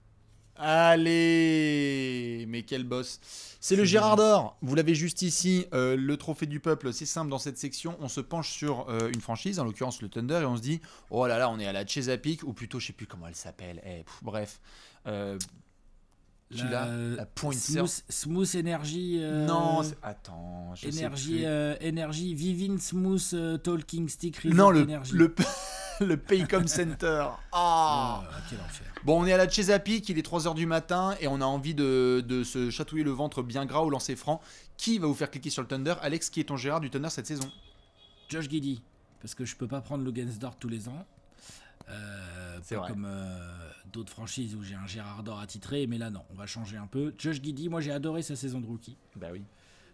Allez Mais quel boss C'est le Gérard d'Or Vous l'avez juste ici, euh, le trophée du peuple, c'est simple dans cette section, on se penche sur euh, une franchise, en l'occurrence le Thunder, et on se dit, oh là là, on est à la Chesapeake, ou plutôt je sais plus comment elle s'appelle, eh, bref. Euh, la, l'as, euh, Smooth, Energy. Euh, non, attends, Energy, euh, Vivin Smooth Talking Stick Non, le, le, le Paycom Center. Ah oh, Quel enfer. Bon, on est à la Chesapeake, il est 3h du matin et on a envie de, de se chatouiller le ventre bien gras au lancer franc. Qui va vous faire cliquer sur le Thunder Alex, qui est ton Gérard du Thunder cette saison Josh Giddy, parce que je peux pas prendre le Dort tous les ans. c'est vrai. comme d'autres franchises où j'ai un Gérard Dor attitré, mais là non, on va changer un peu. Josh Giddy, moi j'ai adoré sa saison de rookie. Bah oui.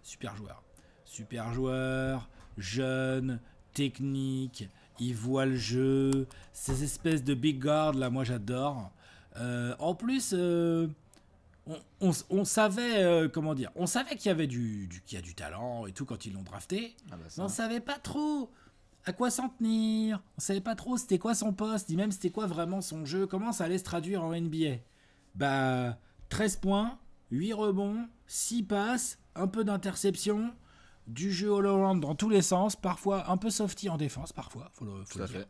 Super joueur. Super joueur, jeune, technique, il voit le jeu, ces espèces de big guard là, moi j'adore. Euh, en plus, euh, on, savait, euh, comment dire, on savait qu'il y avait du, du, qu'il y a du talent et tout quand ils l'ont drafté, ah bah on savait pas trop à quoi s'en tenir. On savait pas trop c'était quoi son poste, ni même c'était quoi vraiment son jeu, comment ça allait se traduire en NBA. Bah, 13 points, 8 rebonds, 6 passes, un peu d'interception, du jeu Holland dans tous les sens, parfois un peu softy en défense, parfois, faut le dire.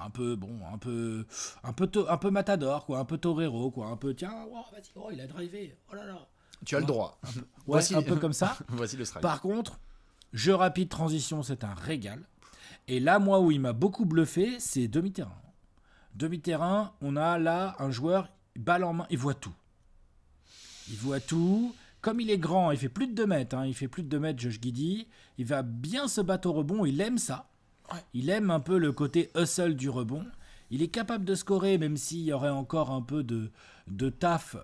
Un peu, bon, un peu, un peu, un peu matador, quoi, un peu torero, quoi, un peu, tiens, oh, vas-y, oh, il a drivé, oh là là. Tu as le droit. Un peu, Voici... un peu comme ça. Voici le Par contre, jeu rapide transition, c'est un régal. Et là, moi, où il m'a beaucoup bluffé, c'est demi-terrain. Demi-terrain, on a là un joueur, balle en main, il voit tout. Il voit tout. Comme il est grand, il fait plus de 2 mètres, hein, il fait plus de 2 mètres, Josh Giddy, Il va bien se battre au rebond, il aime ça. Il aime un peu le côté hustle du rebond. Il est capable de scorer, même s'il y aurait encore un peu de, taf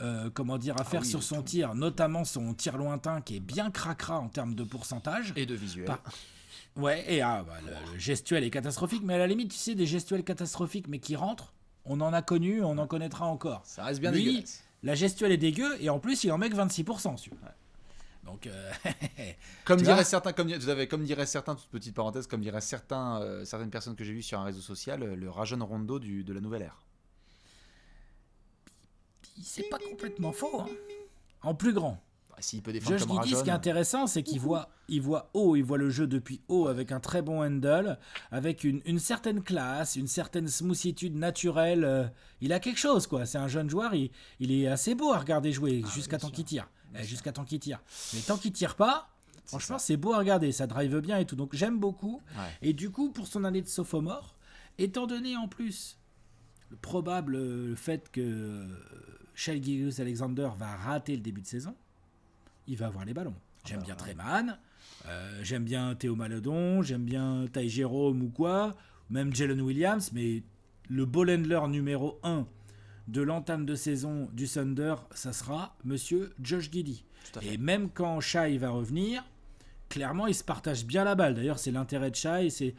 euh, comment dire, à ah faire sur son tir, notamment son tir lointain qui est bien cracra en termes de pourcentage. Et de visuel. Ouais, et ah, bah, le, gestuel est catastrophique, mais à la limite, tu sais, des gestuels catastrophiques, mais qui rentrent, on en a connu, on en connaîtra encore. Ça reste bien dégueu. La gestuelle est dégueu, et en plus, il en met que 26%. Donc, euh, comme diraient certains, comme vous avez, comme certains, toute petite parenthèse, comme diraient certains, euh, certaines personnes que j'ai vues sur un réseau social, euh, le Rajeun Rondo du, de la nouvelle ère. C'est pas complètement faux. Hein. En plus grand. Bah, ce qui est intéressant, c'est qu'il voit, il voit haut, il voit le jeu depuis haut avec un très bon handle, avec une, certaine classe, une certaine smoothitude naturelle. Euh, il a quelque chose, quoi. C'est un jeune joueur, il, est assez beau à regarder jouer ah, jusqu'à temps qu'il tire. Eh, jusqu'à temps qu'il tire. Mais tant qu'il tire pas, franchement, c'est beau à regarder. Ça drive bien et tout. Donc j'aime beaucoup. Et du coup, pour son année de sophomore, étant donné en plus le probable euh, fait que euh, Shell Gigus Alexander va rater le début de saison, il va avoir les ballons. Ah j'aime bah, bien Treman, euh, j'aime bien Théo Maledon, j'aime bien Ty Jérôme ou quoi, même Jalen Williams, mais le ball handler numéro 1 de l'entame de saison du Thunder, ça sera monsieur Josh Giddy. Et même quand Shai va revenir, clairement, il se partage bien la balle. D'ailleurs, c'est l'intérêt de Shai, c'est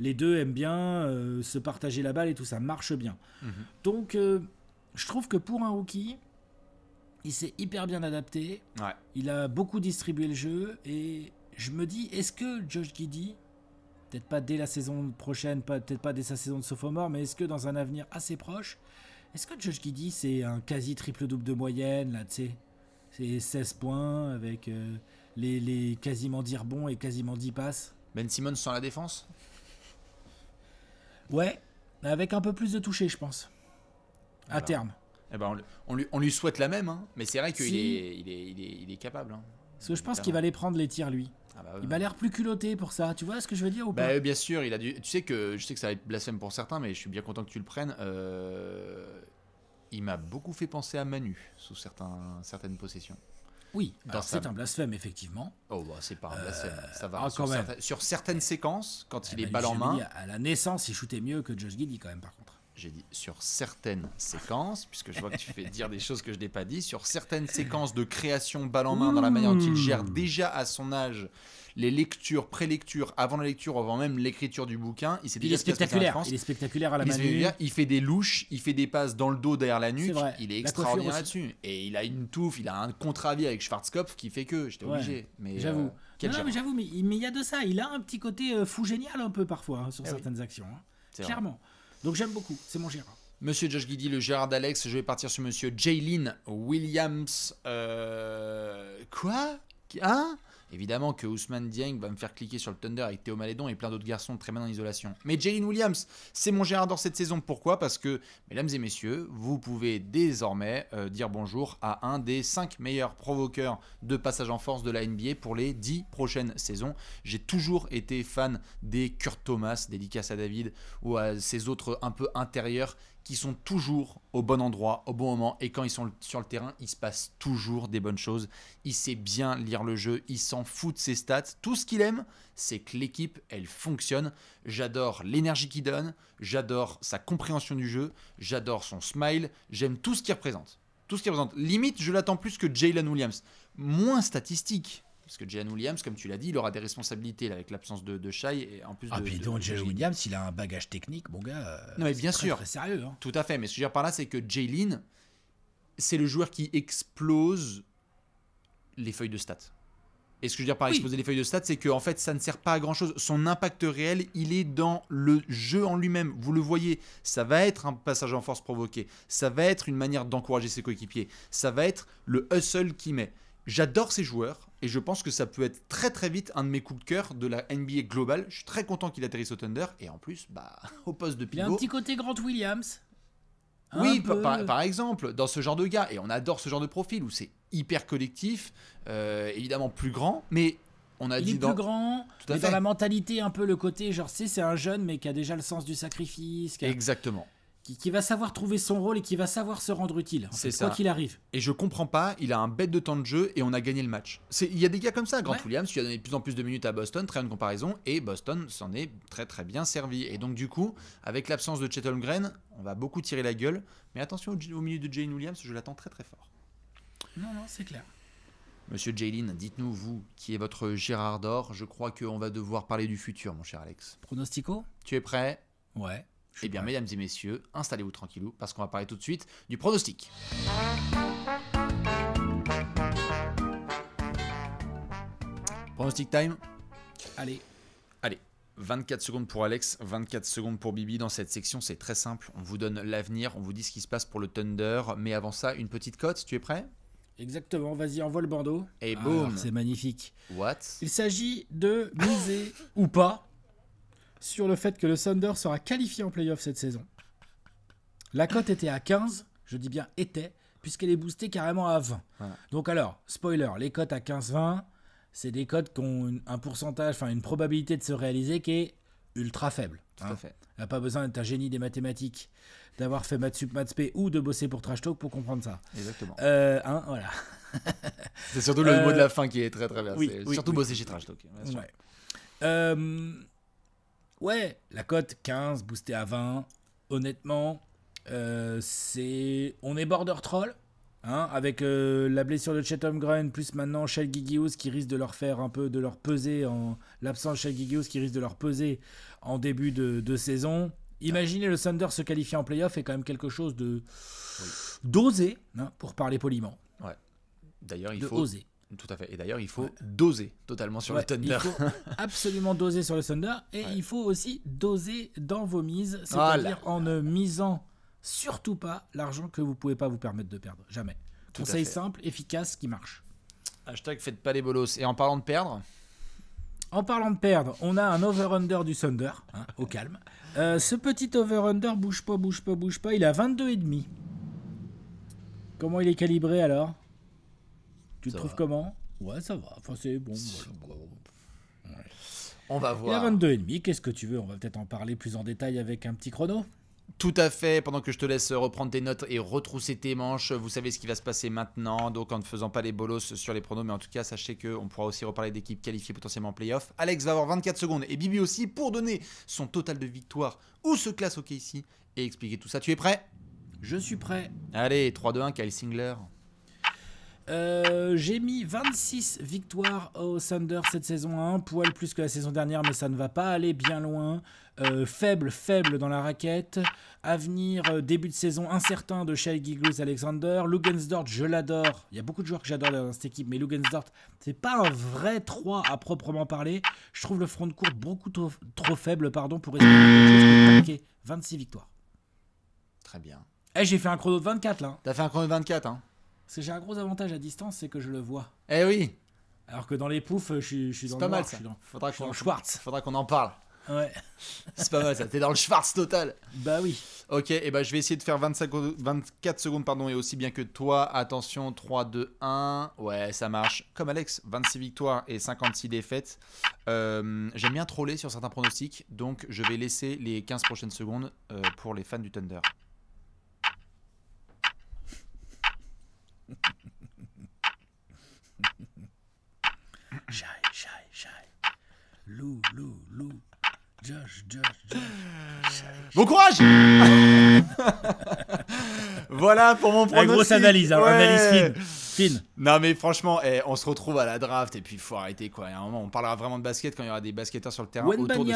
les deux aiment bien euh, se partager la balle et tout ça marche bien. Mhm. Donc, euh, je trouve que pour un rookie, il s'est hyper bien adapté. Il a beaucoup distribué le jeu. Et je me dis, est-ce que Josh Giddy, peut-être pas dès la saison prochaine, peut-être pas dès sa saison de sophomore, mais est-ce que dans un avenir assez proche, est-ce que Josh Giddy, c'est un quasi triple-double de moyenne, là, tu sais C'est 16 points avec euh, les, quasiment 10 rebonds et quasiment 10 passes. Ben Simon sans la défense Ouais, avec un peu plus de toucher, je pense. À terme. Eh ben, on, lui, souhaite la même, hein. mais c'est vrai qu'il est, capable. Hein. Parce que je pense qu'il va aller prendre les tirs, lui. Ah bah il m'a l'air plus culotté pour ça, tu vois ce que je veux dire ou bah Bien sûr, il a dû... tu sais que je sais que ça va être blasphème pour certains, mais je suis bien content que tu le prennes. Euh, il m'a beaucoup fait penser à Manu sous certains... certaines possessions. Oui, c'est un blasphème, effectivement. Oh, bah, c'est pas un blasphème, euh, ça va. Ah, sur, sur, certaines séquences, quand eh il est ben, balle en main. à la naissance, il shootait mieux que Josh Giddy, quand même, par contre j'ai dit sur certaines séquences, puisque je vois que tu fais dire des choses que je n'ai pas dit, sur certaines séquences de création balle en main dans la manière dont il gère mmh. déjà à son âge les lectures, pré-lectures, avant la lecture, avant même l'écriture du bouquin. Il, il est spectaculaire. Il est spectaculaire à la Il fait des louches, il fait des passes dans le dos derrière la nuque. il est extraordinaire là-dessus. Et il a une touffe, il a un contre-avis avec Schwarzkopf qui fait que j'étais obligé. Mais j'avoue. Euh, non, mais j'avoue, mais il y a de ça. Il a un petit côté euh, fou génial un peu parfois hein, sur eh certaines actions. Hein. Clairement. Donc j'aime beaucoup, c'est mon Gérard. Monsieur Josh Guidi, le Gérard d'Alex, je vais partir sur monsieur Jaylin Williams. Euh, quoi Hein Évidemment que Ousmane Dieng va me faire cliquer sur le Thunder avec Théo Malédon et plein d'autres garçons très mal en isolation. Mais Jalen Williams, c'est mon Gérard cette saison. Pourquoi Parce que, mesdames et messieurs, vous pouvez désormais euh, dire bonjour à un des 5 meilleurs provoqueurs de passage en force de la NBA pour les 10 prochaines saisons. J'ai toujours été fan des Kurt Thomas, dédicace à David, ou à ses autres un peu intérieurs qui sont toujours au bon endroit, au bon moment. Et quand ils sont sur le terrain, il se passe toujours des bonnes choses. Il sait bien lire le jeu, il s'en fout de ses stats. Tout ce qu'il aime, c'est que l'équipe, elle fonctionne. J'adore l'énergie qu'il donne, j'adore sa compréhension du jeu, j'adore son smile, j'aime tout ce qu'il représente. Tout ce qu'il représente. Limite, je l'attends plus que Jalen Williams. Moins statistique, parce que Jalen Williams, comme tu l'as dit, il aura des responsabilités avec l'absence de, de Shai et en plus. Ah, puis donc Jalen Williams, il a un bagage technique, bon gars. Euh, non, mais bien sûr. Très sérieux. Hein. Tout à fait. Mais ce que je veux dire par là, c'est que Jalen, c'est le joueur qui explose les feuilles de stats. Et ce que je veux dire par oui. exposer les feuilles de stats, c'est qu'en fait, ça ne sert pas à grand chose. Son impact réel, il est dans le jeu en lui-même. Vous le voyez, ça va être un passage en force provoqué. Ça va être une manière d'encourager ses coéquipiers. Ça va être le hustle qu'il met. J'adore ces joueurs et je pense que ça peut être très très vite un de mes coups de cœur de la NBA globale. Je suis très content qu'il atterrisse au Thunder et en plus, bah, au poste de pivot. Il y a un petit côté Grant Williams. oui, par, exemple, dans ce genre de gars, et on adore ce genre de profil où c'est hyper collectif, euh, évidemment plus grand, mais on a il dit est dans... plus grand, mais dans la mentalité un peu le côté genre c'est c'est un jeune mais qui a déjà le sens du sacrifice. Exactement qui, va savoir trouver son rôle et qui va savoir se rendre utile. C'est ça. Quoi qu'il arrive. Et je comprends pas, il a un bête de temps de jeu et on a gagné le match. Il y a des gars comme ça. Grant Williams, qui a donné de plus en plus de minutes à Boston, très bonne comparaison, et Boston s'en est très très bien servi. Et donc, du coup, avec l'absence de Chet Holmgren, on va beaucoup tirer la gueule. Mais attention au, milieu de Jalen Williams, je l'attends très très fort. Non, non, c'est clair. Monsieur Jalen, dites-nous, vous, qui est votre Gérard d'or, je crois qu'on va devoir parler du futur, mon cher Alex. Pronostico Tu es prêt Ouais. Eh bien, mesdames et messieurs, installez-vous tranquillou parce qu'on va parler tout de suite du pronostic. Pronostic time Allez. Allez. 24 secondes pour Alex, 24 secondes pour Bibi dans cette section, c'est très simple. On vous donne l'avenir, on vous dit ce qui se passe pour le Thunder. Mais avant ça, une petite cote, tu es prêt Exactement, vas-y, envoie le bandeau. Et ah, boum C'est magnifique. What Il s'agit de miser ou pas sur le fait que le Thunder sera qualifié en playoff cette saison. La cote était à 15, je dis bien était, puisqu'elle est boostée carrément à 20. Donc alors, spoiler, les cotes à 15-20, c'est des cotes qui ont un pourcentage, enfin une probabilité de se réaliser qui est ultra faible. Tout hein. à fait. Il pas besoin d'être un génie des mathématiques, d'avoir fait Matsup, spé ou de bosser pour Trash Talk pour comprendre ça. Exactement. Euh, hein, voilà. c'est surtout le mot de la euh, fin qui est très très Oui, surtout bosser chez Trash Talk. Euh, ouais, la cote 15, boostée à 20, honnêtement, euh, c'est on est border troll. Hein, avec euh, la blessure de Chatham Green, plus maintenant Shell Gigius qui risque de leur faire un peu, de leur peser en. L'absence qui risque de leur peser en début de, saison. Imaginez le Thunder se qualifier en playoff est quand même quelque chose de. Hein, pour parler poliment. Ouais. D'ailleurs, il faut. Oser. Tout à fait. Et d'ailleurs, il faut doser totalement sur le Thunder. Il faut absolument doser sur le Thunder. Et il faut aussi doser dans vos mises, c'est-à-dire en ne misant surtout pas l'argent que vous pouvez pas vous permettre de perdre. Jamais. Conseil simple, efficace, qui marche. Hashtag faites pas les bolos. Et en parlant de perdre En parlant de perdre, on a un over-under du Thunder, hein, au calme. Euh, ce petit over-under bouge pas, bouge pas, bouge pas. Il a 22,5. Comment il est calibré alors tu trouves comment Ouais, ça va. Enfin, c'est bon. On va voir. Il y a 22,5. Qu'est-ce que tu veux On va peut-être en parler plus en détail avec un petit chrono. Tout à fait, pendant que je te laisse reprendre tes notes et retrousser tes manches, vous savez ce qui va se passer maintenant, donc en ne faisant pas les bolos sur les pronos, mais en tout cas, sachez qu'on pourra aussi reparler d'équipes qualifiées potentiellement en playoff. Alex va avoir 24 secondes et Bibi aussi pour donner son total de victoire où se classe OK ici et expliquer tout ça. Tu es prêt Je suis prêt. Allez, 3, 2, 1, Kyle Singler. Euh, j'ai mis 26 victoires au Thunder cette saison, 1. poil plus que la saison dernière, mais ça ne va pas aller bien loin. Euh, faible, faible dans la raquette. Avenir, euh, début de saison incertain de shell Giggles, Alexander. Lugensdort, je l'adore. Il y a beaucoup de joueurs que j'adore dans cette équipe, mais Lugensdort, c'est pas un vrai 3 à proprement parler. Je trouve le front de court beaucoup trop, faible pardon, pour essayer de chose de 26 victoires. Très bien. et eh, j'ai fait un chrono de 24 là. T'as fait un chrono de 24, hein parce que j'ai un gros avantage à distance, c'est que je le vois. Eh oui Alors que dans les poufs, je, suis, dans le pas mal, ça. Faudra qu'on- en parle. Ouais. C'est pas mal ça, t'es dans le schwarz total. Bah oui. Ok, et eh ben je vais essayer de faire 25 24 secondes pardon, et aussi bien que toi. Attention, 3, 2, 1. Ouais, ça marche. Comme Alex, 26 victoires et 56 défaites. Euh, j'aime bien troller sur certains pronostics, donc je vais laisser les 15 prochaines secondes euh, pour les fans du Thunder. Shy, shy, shy. Lou, Lou, Lou. Josh, Josh, Josh. Bon courage Voilà pour mon pronostic. grosse analyse, une hein, analyse fine. Non mais franchement, eh, on se retrouve à la draft et puis il faut arrêter quoi. un moment, on parlera vraiment de basket quand il y aura des basketteurs sur le terrain autour de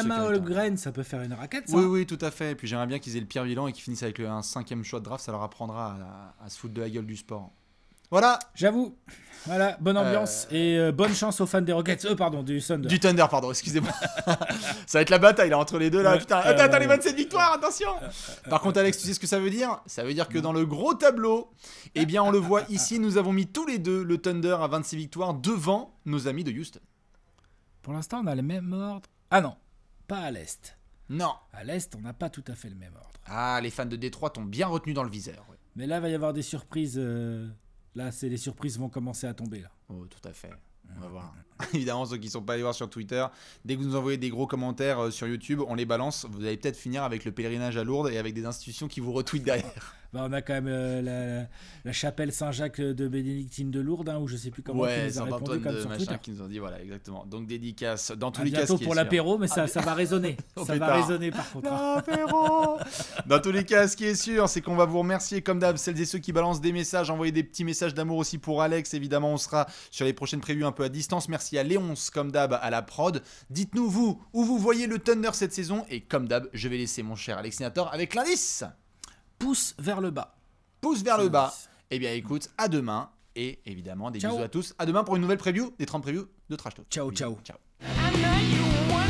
ça peut faire une raquette, ça. Oui, hein oui, tout à fait. Et puis j'aimerais bien qu'ils aient le pire bilan et qu'ils finissent avec un cinquième choix de draft. Ça leur apprendra à, à se foutre de la gueule du sport. Voilà. J'avoue. Voilà, bonne euh, ambiance et euh, bonne chance aux fans des Rockets. Euh, pardon, du Thunder. Du Thunder, pardon, excusez-moi. ça va être la bataille entre les deux là. Putain, attends, euh, les 27 victoires, attention Par contre, Alex, tu sais ce que ça veut dire Ça veut dire que dans le gros tableau, eh bien, on le voit ici, nous avons mis tous les deux le Thunder à 26 victoires devant nos amis de Houston. Pour l'instant, on a le même ordre. Ah non, pas à l'Est. Non. À l'Est, on n'a pas tout à fait le même ordre. Ah, les fans de Détroit t'ont bien retenu dans le viseur. Mais là, il va y avoir des surprises. Là, c'est les surprises vont commencer à tomber. Oh, tout à fait. On va voir. Évidemment, ceux qui ne sont pas allés voir sur Twitter, dès que vous nous envoyez des gros commentaires euh, sur YouTube, on les balance. Vous allez peut-être finir avec le pèlerinage à Lourdes et avec des institutions qui vous retweetent derrière. Bah, on a quand même euh, la, chapelle Saint-Jacques euh, de Bénédictine de Lourdes, hein, ou je sais plus comment ouais, nous ont répondu, comme de machin, qui nous ont dit voilà, exactement. Donc dédicace dans tous les cas. Bientôt pour l'apéro, mais ça, ah, ça va résonner. ça va résonner par contre. Hein. L'apéro. dans tous les cas, ce qui est sûr, c'est qu'on va vous remercier comme d'hab celles et ceux qui balancent des messages, envoyer des petits messages d'amour aussi pour Alex. Évidemment, on sera sur les prochaines prévues un peu à distance. Merci à Léonce comme d'hab à la prod. Dites-nous vous où vous voyez le Thunder cette saison et comme d'hab, je vais laisser mon cher Alexinator avec l'indice pousse vers le bas. Pousse vers le bas. Eh bien, écoute, à demain. Et évidemment, des bisous à tous. À demain pour une nouvelle preview des 30 previews de Trash Talk. Ciao, ciao. Ciao.